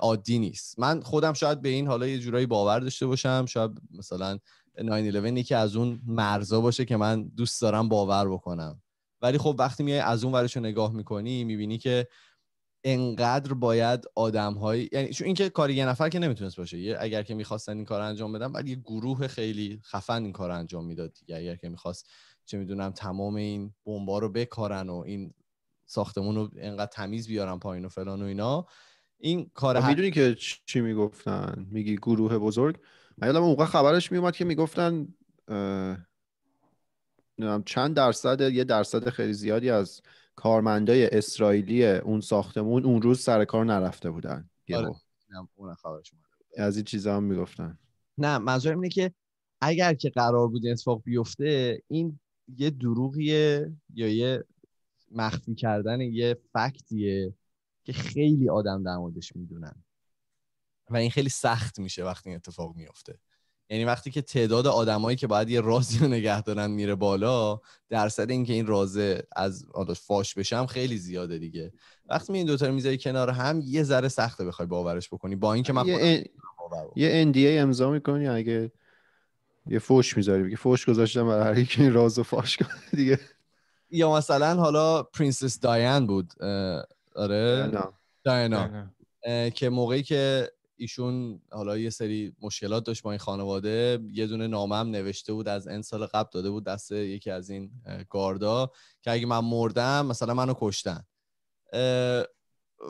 عادی نیست من خودم شاید به این حالا یه جورایی باور داشته باشم شاید مثلا 911 یکی از اون مرزا باشه که من دوست دارم باور بکنم ولی خب وقتی میای از اون ورش نگاه میکنی میبینی که انقدر باید آدم های یعنی چون اینکه کار یه نفر که نمیتونست باشه یه اگر که میخواستن این کار انجام بدن ولی یه گروه خیلی خفن این کار انجام میداد دیگه اگر که میخواست چه میدونم تمام این بمبا رو بکارن و این ساختمون رو انقدر تمیز بیارن پایین و فلان و اینا این کار هم... میدونی که چی میگفتن میگی گروه بزرگ من یادم موقع خبرش میومد که میگفتن اه... چند درصد یه درصد خیلی زیادی از کارمندای اسرائیلی اون ساختمون اون روز سر کار نرفته بودن آره. از این چیزا هم میگفتن نه منظورم اینه که اگر که قرار بود اتفاق بیفته این یه دروغیه یا یه مخفی کردن یه فکتیه که خیلی آدم در موردش میدونن و این خیلی سخت میشه وقتی این اتفاق میفته یعنی وقتی که تعداد آدمایی که باید یه رازی رو نگه دارن میره بالا درصد اینکه این رازه از فاش بشه هم خیلی زیاده دیگه وقتی این دوتا کنار هم یه ذره سخته بخوای باورش بکنی با اینکه من یه, NDA امضا میکنی اگه یه فوش میذاری بگی فوش گذاشتم برای هر یکی این راز فاش کنه دیگه یا مثلا حالا پرنسس دایان بود آره دایانا که موقعی که ایشون حالا یه سری مشکلات داشت با این خانواده یه دونه نامه هم نوشته بود از این سال قبل داده بود دست یکی از این گاردا که اگه من مردم مثلا منو کشتن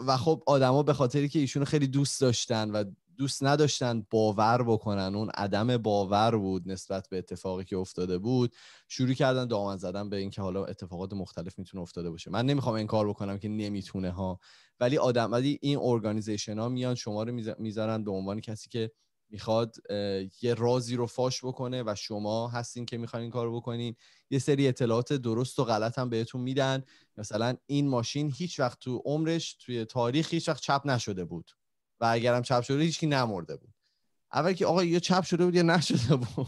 و خب آدما به خاطری که ایشونو خیلی دوست داشتن و دوست نداشتن باور بکنن اون عدم باور بود نسبت به اتفاقی که افتاده بود شروع کردن دامن زدن به اینکه حالا اتفاقات مختلف میتونه افتاده باشه من نمیخوام انکار بکنم که نمیتونه ها ولی آدم ولی این ارگانیزیشن ها میان شما رو میذارن به عنوان کسی که میخواد یه رازی رو فاش بکنه و شما هستین که میخواین این کار بکنین یه سری اطلاعات درست و غلط هم بهتون میدن مثلا این ماشین هیچ وقت تو عمرش توی تاریخ هیچ وقت چپ نشده بود و اگرم چپ شده هیچکی نمرده بود اول که آقا یا چپ شده بود یا نشده بود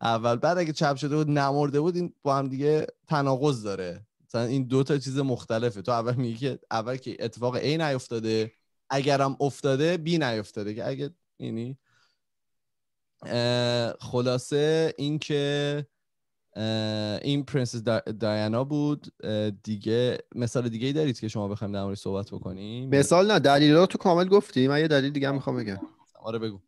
اول بعد اگه چپ شده بود نمرده بود این با هم دیگه تناقض داره مثلا این دو تا چیز مختلفه تو اول میگی که اول که اتفاق ای نیفتاده اگرم افتاده بی نیفتاده که اگه یعنی خلاصه که این پرنسس دایانا بود دیگه مثال دیگه ای دارید که شما بخوایم در صحبت بکنیم مثال نه دلیل رو تو کامل گفتی من یه دلیل دیگه هم میخوام بگم آره بگو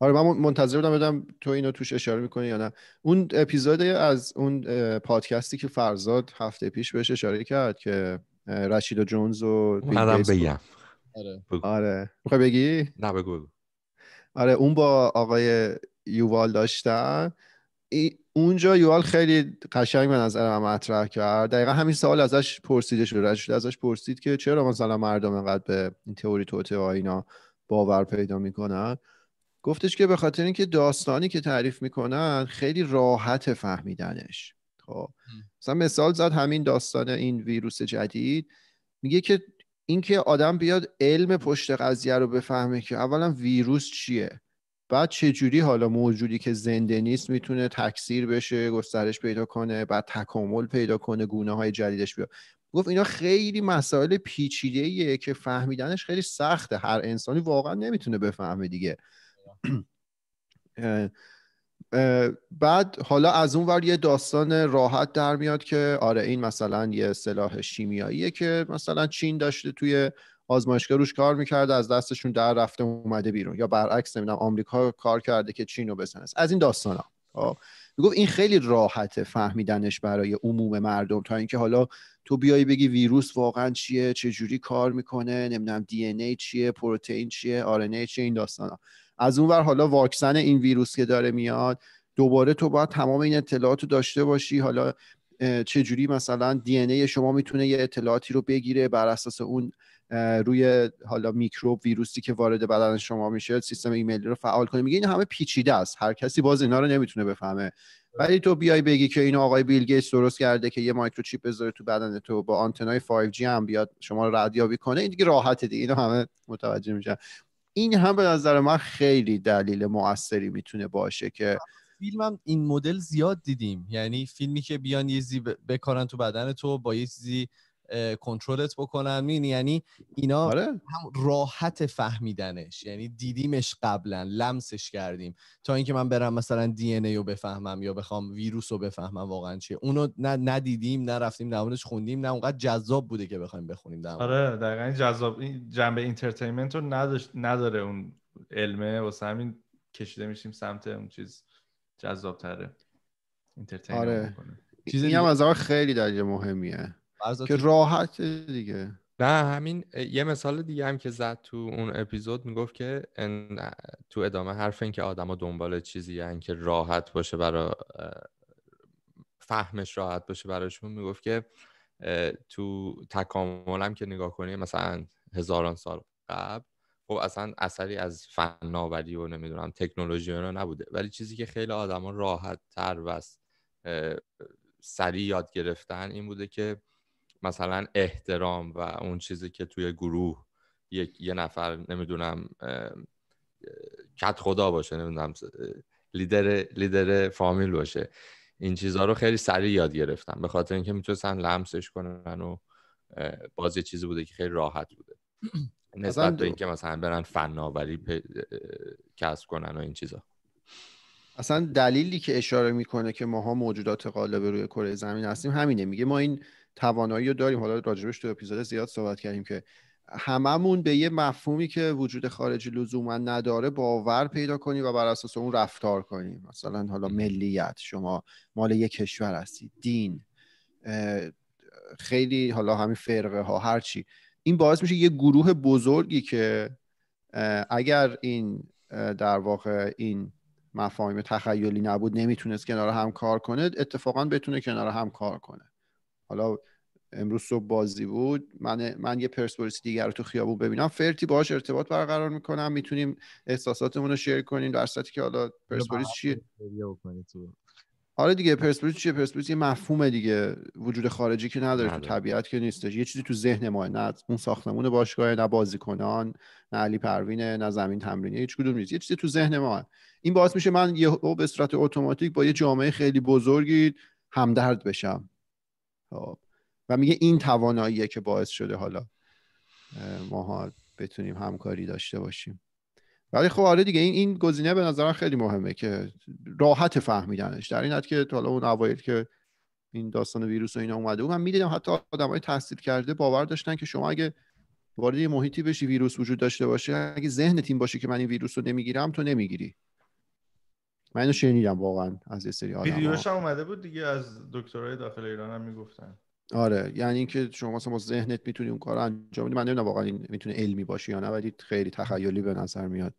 آره من منتظر بودم بدم تو اینو توش اشاره میکنی یا نه اون اپیزود از اون پادکستی که فرزاد هفته پیش بهش اشاره کرد که رشید و جونز و منم بگم آره آره بگی نه بگو آره اون با آقای یووال داشتن اونجا یوال خیلی قشنگ به من مطرح کرد دقیقا همین سوال ازش پرسیده شد رجل ازش پرسید که چرا مثلا مردم اینقدر به این تئوری توته آینا باور پیدا میکنن گفتش که به خاطر اینکه داستانی که تعریف میکنن خیلی راحت فهمیدنش خب مثلا مثال زد همین داستان این ویروس جدید میگه که اینکه آدم بیاد علم پشت قضیه رو بفهمه که اولا ویروس چیه بعد چه جوری حالا موجودی که زنده نیست میتونه تکثیر بشه گسترش پیدا کنه بعد تکامل پیدا کنه گونه های جدیدش بیاد گفت اینا خیلی مسائل پیچیده که فهمیدنش خیلی سخته هر انسانی واقعا نمیتونه بفهمه دیگه بعد حالا از اون ور یه داستان راحت در میاد که آره این مثلا یه سلاح شیمیاییه که مثلا چین داشته توی آزمایشگاه روش کار میکرده از دستشون در رفته اومده بیرون یا برعکس نمیدونم آمریکا کار کرده که چین رو بسنس از این داستانا خب، میگفت این خیلی راحته فهمیدنش برای عموم مردم تا اینکه حالا تو بیای بگی ویروس واقعا چیه چه جوری کار میکنه نمیدونم دی ان ای چیه پروتئین چیه آر ای چیه این داستانا از اونور حالا واکسن این ویروس که داره میاد دوباره تو باید تمام این اطلاعات داشته باشی حالا چجوری مثلا دی ای شما میتونه یه اطلاعاتی رو بگیره بر اساس اون روی حالا میکروب ویروسی که وارد بدن شما میشه سیستم ایمیلی رو فعال کنه میگه این همه پیچیده است هر کسی باز اینا رو نمیتونه بفهمه ولی تو بیای بگی که این آقای بیل گیتس درست کرده که یه مایکروچیپ بذاره تو بدن تو با آنتنای 5G هم بیاد شما رو ردیابی کنه این دیگه راحته دیگه همه متوجه میشن این هم به نظر من خیلی دلیل موثری میتونه باشه که فیلم هم این مدل زیاد دیدیم یعنی فیلمی که بیان یه زی بکارن تو بدن تو با یه چیزی کنترلت بکنن مین یعنی اینا آره. هم راحت فهمیدنش یعنی دیدیمش قبلا لمسش کردیم تا اینکه من برم مثلا دی ان رو بفهمم یا بخوام ویروس رو بفهمم واقعا چیه اونو نه ندیدیم نه رفتیم خوندیم نه اونقدر جذاب بوده که بخوایم بخونیم در آره دقیقاً جذاب جنبه اینترتینمنت رو نداره اون علمه واسه همین کشیده میشیم سمت اون چیز جذاب تره آره این هم از خیلی درجه مهمیه که راحت دیگه نه همین یه مثال دیگه هم که زد تو اون اپیزود میگفت که تو ادامه حرف این که ها دنبال چیزی هن که راحت باشه برای فهمش راحت باشه براشون میگفت که تو تکامل هم که نگاه کنی مثلا هزاران سال قبل خب اصلا اثری از فناوری و نمیدونم تکنولوژی رو نبوده ولی چیزی که خیلی آدما راحت تر و سریع یاد گرفتن این بوده که مثلا احترام و اون چیزی که توی گروه یک یه نفر نمیدونم کت خدا باشه نمیدونم لیدر لیدر فامیل باشه این چیزها رو خیلی سریع یاد گرفتن به خاطر اینکه میتونستن لمسش کنن و باز یه چیزی بوده که خیلی راحت بوده نسبت به اینکه مثلا برن فناوری پ... کسب کنن و این چیزا اصلا دلیلی که اشاره میکنه که ماها موجودات غالب روی کره زمین هستیم همینه میگه ما این توانایی رو داریم حالا راجبش تو اپیزود زیاد صحبت کردیم که هممون به یه مفهومی که وجود خارجی لزوما نداره باور پیدا کنیم و بر اساس اون رفتار کنیم مثلا حالا ملیت شما مال یه کشور هستید دین خیلی حالا همین فرقه ها هرچی این باعث میشه یه گروه بزرگی که اگر این در واقع این مفاهیم تخیلی نبود نمیتونست کنار هم کار کنه اتفاقا بتونه کنار هم کار کنه حالا امروز صبح بازی بود من, من یه پرسپولیس دیگر رو تو خیابون ببینم فرتی باهاش ارتباط برقرار میکنم میتونیم احساساتمون رو شیر کنیم در که حالا پرسپولیس چیه آره دیگه پرسپولیس چیه پرسپولیس یه مفهوم دیگه وجود خارجی که نداره تو طبیعت که نیستش یه چیزی تو ذهن ما نه اون ساختمون باشگاه نه بازیکنان نه علی پروینه نه زمین تمرینی هیچ کدوم نیست یه چیزی تو ذهن ما این باعث میشه من یه به صورت اتوماتیک با یه جامعه خیلی بزرگی همدرد بشم خب. و میگه این تواناییه که باعث شده حالا ماها بتونیم همکاری داشته باشیم ولی خب آره دیگه این این گزینه به نظرم خیلی مهمه که راحت فهمیدنش در این حد که حالا اون اوایل که این داستان ویروس و اینا اومده بود من میدیدم حتی آدمای تحصیل کرده باور داشتن که شما اگه وارد یه محیطی بشی ویروس وجود داشته باشه اگه ذهن تیم باشه که من این ویروس رو نمیگیرم تو نمیگیری من اینو شنیدم واقعا از یه سری آدم ویدیوش هم اومده بود دیگه از دکترای داخل ایران هم میگفتن آره یعنی اینکه شما مثلا با ذهنت میتونی اون کار انجام بدی من نمیدونم واقعا این میتونه علمی باشه یا نه ولی خیلی تخیلی به نظر میاد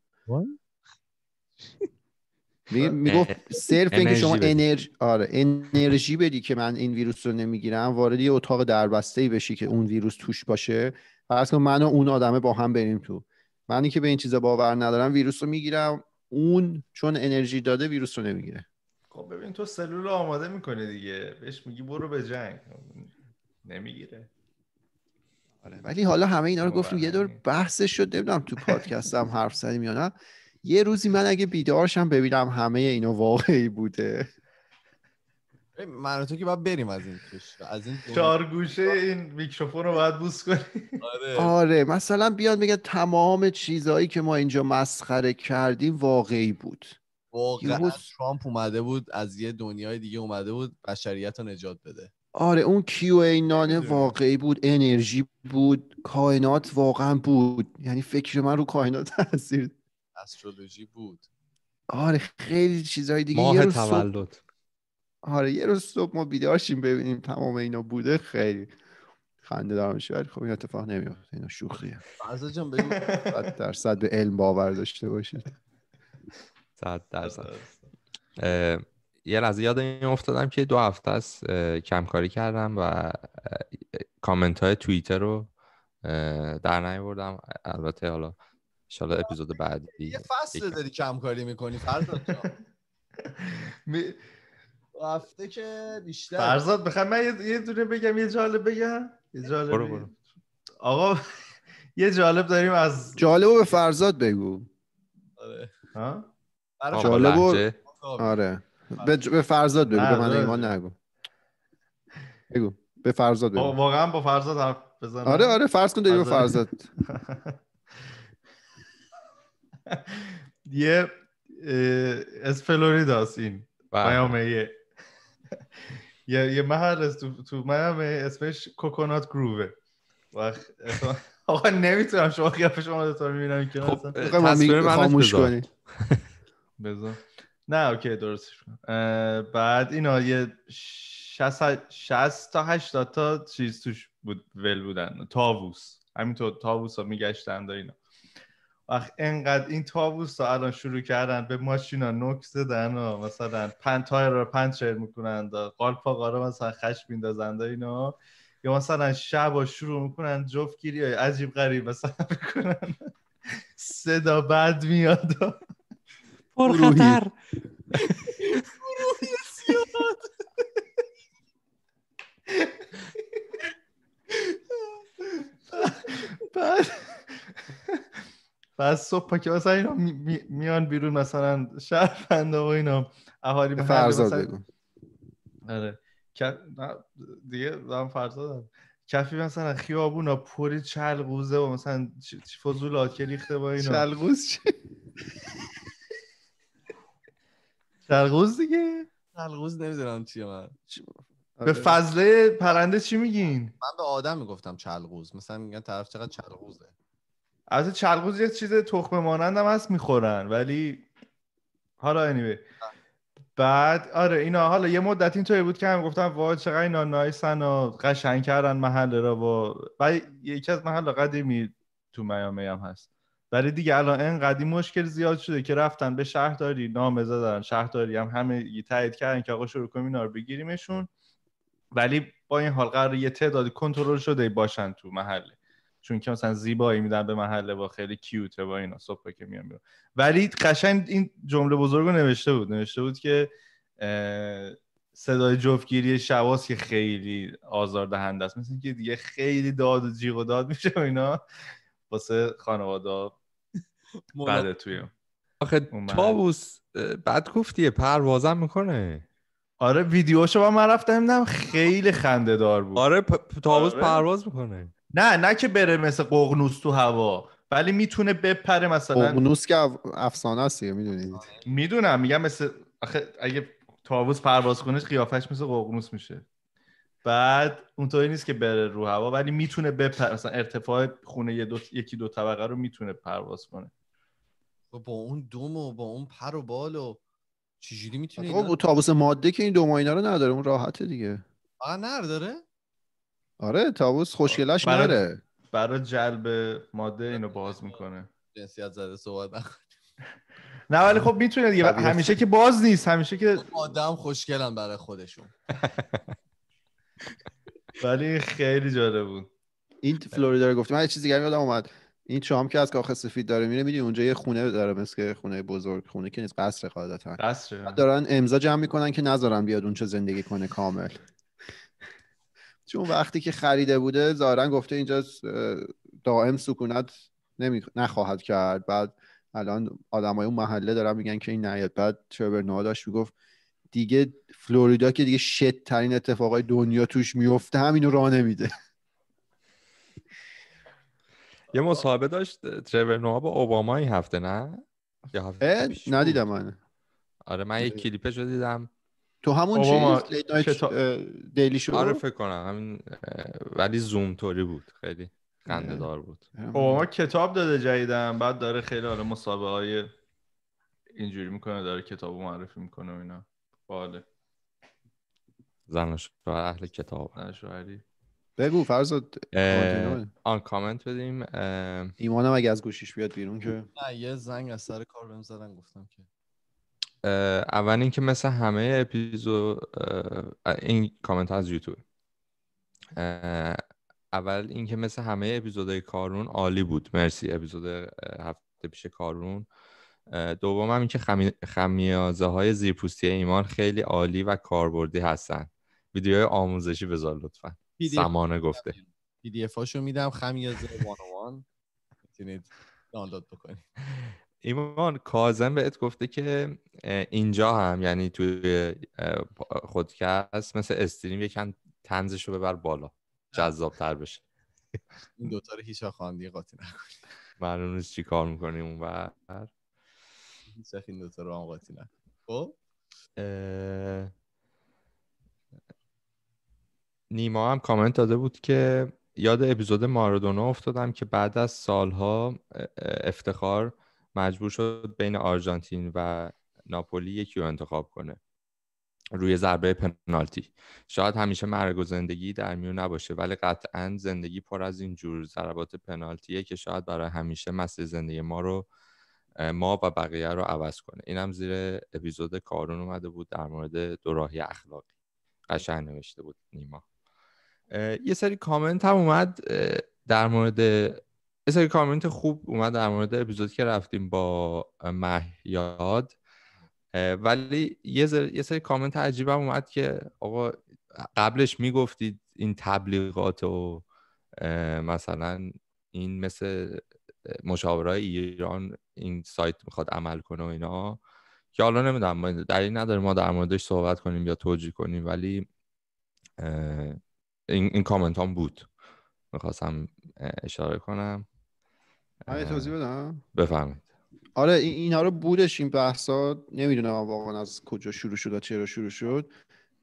میگفت صرف اینکه شما انرژی آره انرژی بدی که من این ویروس رو نمیگیرم وارد یه اتاق دربسته ای بشی که اون ویروس توش باشه فرض کن من و اون آدمه با هم بریم تو من اینکه به این چیزا باور ندارم ویروس رو میگیرم اون چون انرژی داده ویروس رو نمیگیره خب ببین تو سلول آماده میکنه دیگه بهش میگی برو به جنگ نمیگیره آره ولی حالا همه اینا رو گفت یه دور بحث شد نمیدونم تو پادکستم حرف زدیم یا نه یه روزی من اگه بیدارشم ببینم همه اینا واقعی بوده من تو که باید بریم از این کشور از این گوشه این میکروفون رو باید بوس کنیم آره. آره مثلا بیاد میگه تمام چیزهایی که ما اینجا مسخره کردیم واقعی بود واقعا ترامپ اومده بود از یه دنیای دیگه اومده بود بشریت رو نجات بده آره اون کیو نانه واقعی بود انرژی بود کائنات واقعا بود یعنی فکر من رو کائنات تاثیر استرولوژی بود آره خیلی چیزهای دیگه ماه یه تولد صبح... آره یه روز صبح ما بیدار ببینیم تمام اینا بوده خیلی خنده دارم میشه ولی خب این اتفاق نمیاد اینا شوخیه از جان بگو درصد به علم باور داشته باشید صد درصد یه لحظه یاد افتادم که دو هفته از کمکاری کردم و کامنت های توییتر رو در بردم البته حالا شالا اپیزود بعدی یه فصل داری کمکاری میکنی فرزاد هفته که بیشتر فرزاد بخواهم من یه دونه بگم یه جالب بگم یه جالب برو برو. آقا یه جالب داریم از جالب به فرزاد بگو آره ها جالب آره به, به فرزاد بگو به من ایمان نگو بگو به فرزاد بگو واقعا با فرزاد حرف بزن آره آره فرض کن دیگه به فرزاد یه از فلوریدا این بله. یه یه محل است تو تو میامی اسمش کوکونات گرووه آقا نمیتونم شما خیافه شما تا میبینم که خب تصویر من خاموش کنی بذار نه اوکی درست بعد اینا یه 60 60 تا 80 تا چیز توش بود ول بودن تاووس همینطور تاووس ها میگشتن دا اینا وقت انقدر این تاووس ها الان شروع کردن به ماشینا ها نوک زدن و مثلا پن تایر رو پنچر میکنن دا قالپا قاره مثلا خش میندازن دا اینا یا مثلا شب ها شروع میکنن جفت گیری های عجیب غریب مثلا میکنن صدا بد میاد پرخطر گروهی زیاد بعد بعد صبح که مثلا اینا میان بیرون مثلا شرفنده و اینا اهالی فرزاد بگو آره دیگه دارم فرزادم کفی مثلا خیابون خیابونا پوری چلقوزه و مثلا چی فضول که ریخته با اینا چلقوز چی شلغوز دیگه شلغوز نمیدونم چیه من به آره. فضله پرنده چی میگین من به آدم میگفتم چلغوز مثلا میگن طرف چقدر چلغوزه از چلغوز یه چیز تخمه مانند هست میخورن ولی حالا anyway بعد آره اینا حالا یه مدت این توی بود که هم گفتم وای چقدر اینا نایسن و قشنگ کردن محله را با و یکی از محله قدیمی تو میامی هم هست ولی دیگه الان انقدر مشکل زیاد شده که رفتن به شهرداری نامه زدن شهرداری هم همه تایید کردن که آقا شروع کنیم اینا رو بگیریمشون ولی با این حال قرار یه تعداد کنترل شده باشن تو محله چون که مثلا زیبایی میدن به محله با خیلی کیوته با اینا صبح که میان بیرون ولی قشنگ این جمله بزرگ رو نوشته بود نوشته بود که صدای جفتگیری شواس که خیلی آزار است مثل که دیگه خیلی داد و جیغ و داد میشه و اینا واسه خانواده بده توی آخه تابوس بد گفتیه پروازم میکنه آره ویدیوشو با من رفتم دیدم خیلی خنده دار بود آره تابوس آره. پرواز میکنه نه نه که بره مثل ققنوس تو هوا ولی میتونه بپره مثلا ققنوس که افسانه است میدونید میدونم میگم مثل آخه اگه تابوس پرواز کنه قیافش مثل ققنوس میشه بعد اونطوری نیست که بره رو هوا ولی میتونه بپر مثلا ارتفاع خونه یه دو... یکی دو طبقه رو میتونه پرواز کنه خب با اون دوم و با اون پر و بال و چجوری میتونه خب تابوس ماده که این دو اینا رو نداره اون راحته دیگه آه نداره آره تابوس خوشگلش برا... برای جلب ماده اینو باز میکنه جنسیت زده صحبت نه ولی خب میتونه دیگه خب، همیشه که باز نیست همیشه که آدم خوشگلن برای خودشون ولی خیلی جالب بود این فلوریدا رو گفتم من چیزی یادم اومد این چام که از کاخ سفید داره میره میدی اونجا یه خونه داره مثل خونه بزرگ خونه که نیست قصر قاعدتا قصر دارن امضا جمع میکنن که نذارن بیاد اونجا زندگی کنه کامل چون وقتی که خریده بوده ظاهرا گفته اینجا دائم سکونت نمی... نخواهد کرد بعد الان آدمای اون محله دارن میگن که این نیاد بعد چربرنوا داشت میگفت دیگه فلوریدا که دیگه شد ترین اتفاقای دنیا توش میفته همینو راه نمیده یه مصاحبه داشت تریور نوها با اوباما این هفته نه هفته ندیدم من آره من یه کلیپه شد دیدم تو همون چیز دیلی شو آره فکر کنم همین ولی زوم طوری بود خیلی خنده دار بود اوباما کتاب داده جدیدم بعد داره خیلی آره مسابقه های اینجوری میکنه داره کتاب معرفی میکنه و اینا باله زن شوهر اهل کتاب شوهری بگو فرزاد آن کامنت بدیم ایمانم اگه از گوشیش بیاد بیرون که نه یه زنگ از سر کار بهم زدن گفتم که اول اینکه مثل همه اپیزود این کامنت از یوتیوب اول اینکه مثل همه اپیزودهای کارون عالی بود مرسی اپیزود هفته پیش کارون دوم هم اینکه خمی... خمیازه های زیرپوستی ایمان خیلی عالی و کاربردی هستن ویدیوهای آموزشی بذار لطفا سمانه گفته پی دی هاشو میدم خمیازه 101 میتونید دانلود بکنید ایمان کازم بهت گفته که اینجا هم یعنی توی خودکست مثل استریم یکم تنزش رو ببر بالا جذاب تر بشه این دوتا رو هیچ خواندی قاطی نکنی معلوم نیست چی کار میکنیم اون بر هیچ این دوتا رو هم قاطی نکن خب نیما هم کامنت داده بود که یاد اپیزود مارادونا افتادم که بعد از سالها افتخار مجبور شد بین آرژانتین و ناپولی یکی رو انتخاب کنه روی ضربه پنالتی شاید همیشه مرگ و زندگی در میون نباشه ولی قطعا زندگی پر از این جور ضربات پنالتیه که شاید برای همیشه مسیر زندگی ما رو ما و بقیه رو عوض کنه اینم زیر اپیزود کارون اومده بود در مورد دوراهی اخلاقی قشنگ نوشته بود نیما یه سری کامنت هم اومد در مورد یه سری کامنت خوب اومد در مورد اپیزودی که رفتیم با مهیاد ولی یه, یه سری کامنت عجیب هم اومد که آقا قبلش میگفتید این تبلیغات و مثلا این مثل مشاورای ایران این سایت میخواد عمل کنه و اینا که حالا نمیدونم دلیل نداره ما در موردش صحبت کنیم یا توجیه کنیم ولی این, این کامنت هم بود میخواستم اشاره کنم های توضیح بدم بفرمایید آره این اینا رو بودش این بحثا نمیدونم واقعا از کجا شروع شد و چرا شروع شد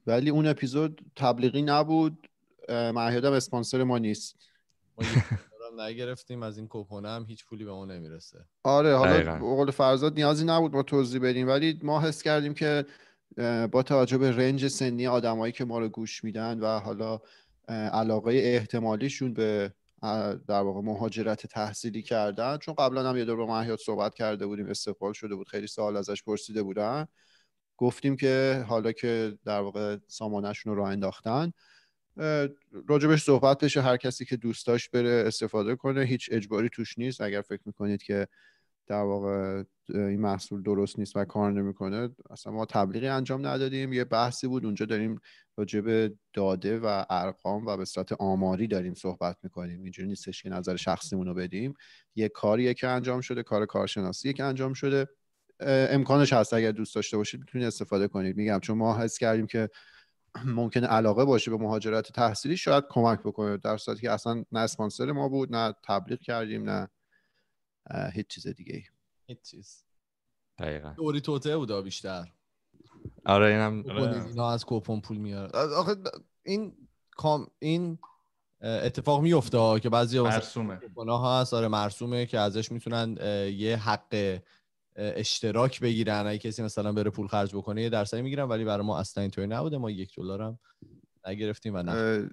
ولی اون اپیزود تبلیغی نبود معهدم اسپانسر ما نیست نگرفتیم از این کوپونه هم هیچ پولی به ما نمیرسه آره حالا قول فرزاد نیازی نبود ما توضیح بدیم ولی ما حس کردیم که با توجه به رنج سنی آدمایی که ما رو گوش میدن و حالا علاقه احتمالیشون به در واقع مهاجرت تحصیلی کردن چون قبلا هم یه دور با محیات صحبت کرده بودیم استقبال شده بود خیلی سوال ازش پرسیده بودن گفتیم که حالا که در واقع سامانهشون رو راه انداختن راجبش صحبت بشه هر کسی که دوستاش بره استفاده کنه هیچ اجباری توش نیست اگر فکر میکنید که در واقع این محصول درست نیست و کار نمیکنه اصلا ما تبلیغی انجام ندادیم یه بحثی بود اونجا داریم راجع به داده و ارقام و به صورت آماری داریم صحبت میکنیم اینجوری نیستش که نظر شخصیمون رو بدیم یه کاریه که انجام شده کار کارشناسی که انجام شده امکانش هست اگر دوست داشته باشید میتونید استفاده کنید میگم چون ما حس کردیم که ممکن علاقه باشه به مهاجرت تحصیلی شاید کمک بکنه در صورتی که اصلا نه اسپانسر ما بود نه تبلیغ کردیم نه هیچ چیز دیگه هیچ چیز دقیقا دوری توته بودا بیشتر آره اینم آره. اینا از کوپن پول میاره آخه این کام این اتفاق میفته که بعضی مرسومه ها هست آره مرسومه که ازش میتونن یه حق اشتراک بگیرن اگه کسی مثلا بره پول خرج بکنه یه درصدی میگیرن ولی برای ما اصلا اینطوری نبوده ما یک دلار هم نگرفتیم و نه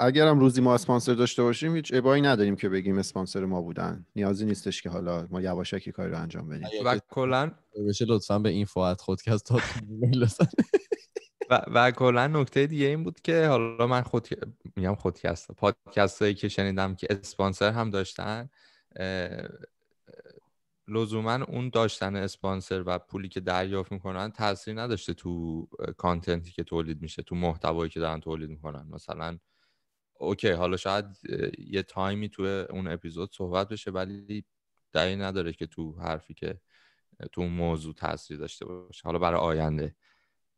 اگرم روزی ما اسپانسر داشته باشیم هیچ ابایی نداریم که بگیم اسپانسر ما بودن نیازی نیستش که حالا ما یواشکی کاری رو انجام بدیم و کلا بشه لطفا به این از خودکست و, و کلا نکته دیگه این بود که حالا من خود میگم خودکست پادکست هایی که شنیدم که اسپانسر هم داشتن لزوما اون داشتن اسپانسر و پولی که دریافت میکنن تاثیر نداشته تو کانتنتی که تولید میشه تو محتوایی که دارن تولید میکنن مثلا اوکی حالا شاید یه تایمی تو اون اپیزود صحبت بشه ولی دلیل نداره که تو حرفی که تو اون موضوع تاثیر داشته باشه حالا برای آینده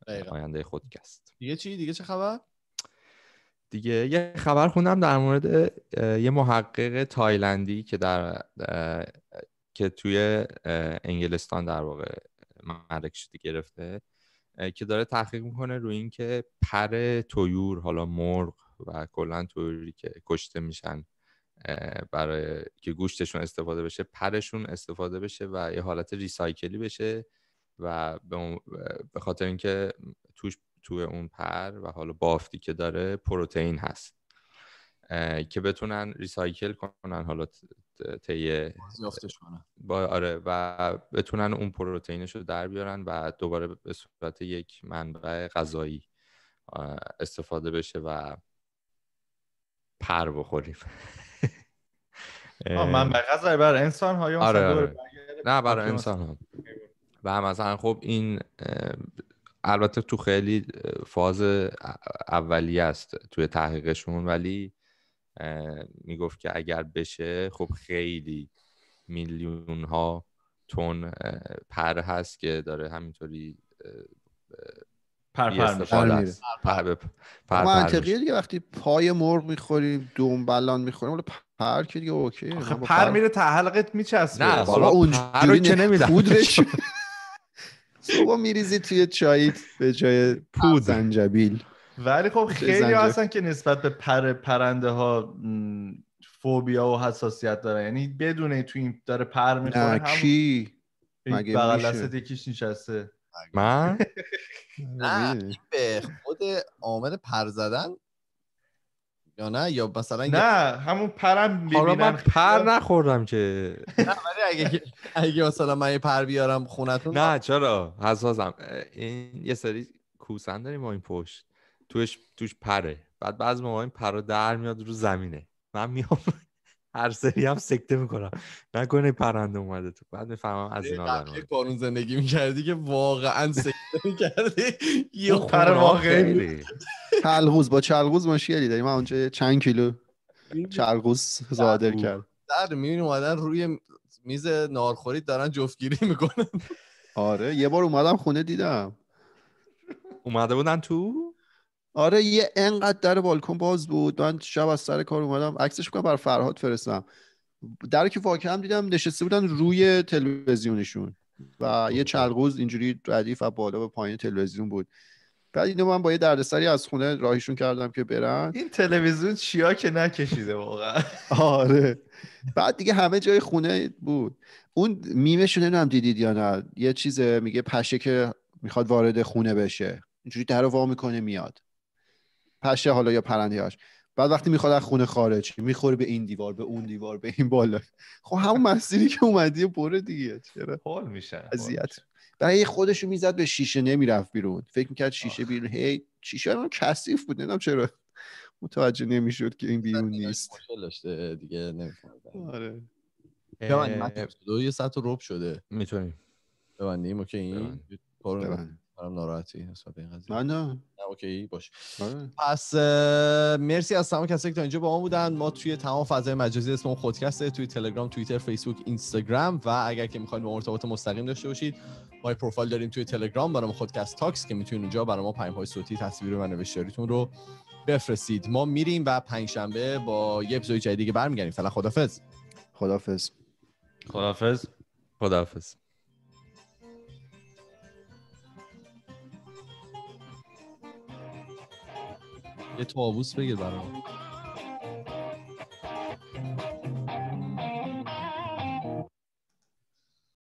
دقیقا. آینده خودکست دیگه چی دیگه چه خبر دیگه یه خبر خوندم در مورد یه محقق تایلندی که در که توی انگلستان در واقع مرک گرفته که داره تحقیق میکنه روی اینکه پر تویور حالا مرغ و کلا طوری که کشته میشن برای که گوشتشون استفاده بشه پرشون استفاده بشه و یه حالت ریسایکلی بشه و به خاطر اینکه توش توی اون پر و حالا بافتی که داره پروتئین هست که بتونن ریسایکل کنن حالا تیه با آره و بتونن اون پروتئینش رو در بیارن و دوباره به صورت یک منبع غذایی استفاده بشه و پر بخوریم من برای بر انسان های آره, آره. نه برای انسان ها و مثلا خب این البته تو خیلی فاز اولیه است توی تحقیقشون ولی میگفت که اگر بشه خب خیلی میلیون ها تون پر هست که داره همینطوری پر پر میشه پر پر منطقیه دیگه وقتی پای مرغ میخوریم دنبلان میخوریم ولی پر که دیگه اوکی پر, پر, میره تحلقت میچسبه نه بابا اونجوری که پودرش صبح میریزی توی چاییت به جای پود زنجبیل ولی خب خیلی هستن که نسبت به پر پرنده ها فوبیا و حساسیت داره یعنی بدونه تو این داره پر میخوره هم کی مگه بغل یکیش نشسته من نه به خود عامل پر زدن یا نه یا مثلا نه همون پرم خب، من پر نخوردم که نه ولی اگه اگه مثلا من پر بیارم خونتون نه چرا حساسم این یه سری کوسن داریم ما این پشت توش توش پره بعد بعض ما این پرا در میاد رو زمینه من میام هر سری هم سکته میکنم نکنه پرنده اومده تو بعد میفهمم از اینا قانون زندگی میکردی که واقعا سکته میکردی یه پر آره واقعی چلغوز با چلغوز مشکلی داریم من اونجا چند کیلو چلغوز زادر کرد در میبینی اومدن روی میز نارخوری دارن جفتگیری میکنن آره یه بار اومدم خونه دیدم اومده بودن تو آره یه انقدر در بالکن باز بود من شب از سر کار اومدم عکسش کنم بر فرهاد فرستم در که واقعا دیدم نشسته بودن روی تلویزیونشون و یه چلقوز اینجوری ردیف و بالا به پایین تلویزیون بود بعد اینو من با یه دردسری از خونه راهیشون کردم که برن این تلویزیون چیا که نکشیده واقعا آره بعد دیگه همه جای خونه بود اون میمشون هم دیدید یا نه یه چیز میگه پشه که میخواد وارد خونه بشه اینجوری در وا میکنه میاد پشه حالا یا هاش بعد وقتی میخواد از خونه خارج میخوره به این دیوار به اون دیوار به این بالا خب همون مسیری که اومدی بره دیگه چرا حال میشه اذیت برای خودشو میزد به شیشه نمیرفت بیرون فکر میکرد شیشه آخ. بیرون هی شیشه من کثیف بود نمیدونم چرا متوجه نمیشد که این بیرون نیست دیگه آره یه ساعت رب شده میتونیم ببندیم اوکی این منم ناراحتی نسبت به این قضیه من اوکی باش آره. پس مرسی از تمام کسایی که تا اینجا با ما بودن ما توی تمام فضای مجازی اسم خودکسته توی تلگرام توییتر فیسبوک اینستاگرام و اگر که می‌خواید با ارتباط مستقیم داشته باشید ما پروفایل داریم توی تلگرام ما خودکست تاکس که میتونید اونجا برای ما پیام های صوتی تصویر و نوشتاریتون رو بفرستید ما میریم و پنج شنبه با یه اپیزود جدیدی برمیگردیم فعلا خدافظ خدافظ خدافظ خدافظ یه طاووس بگیر برام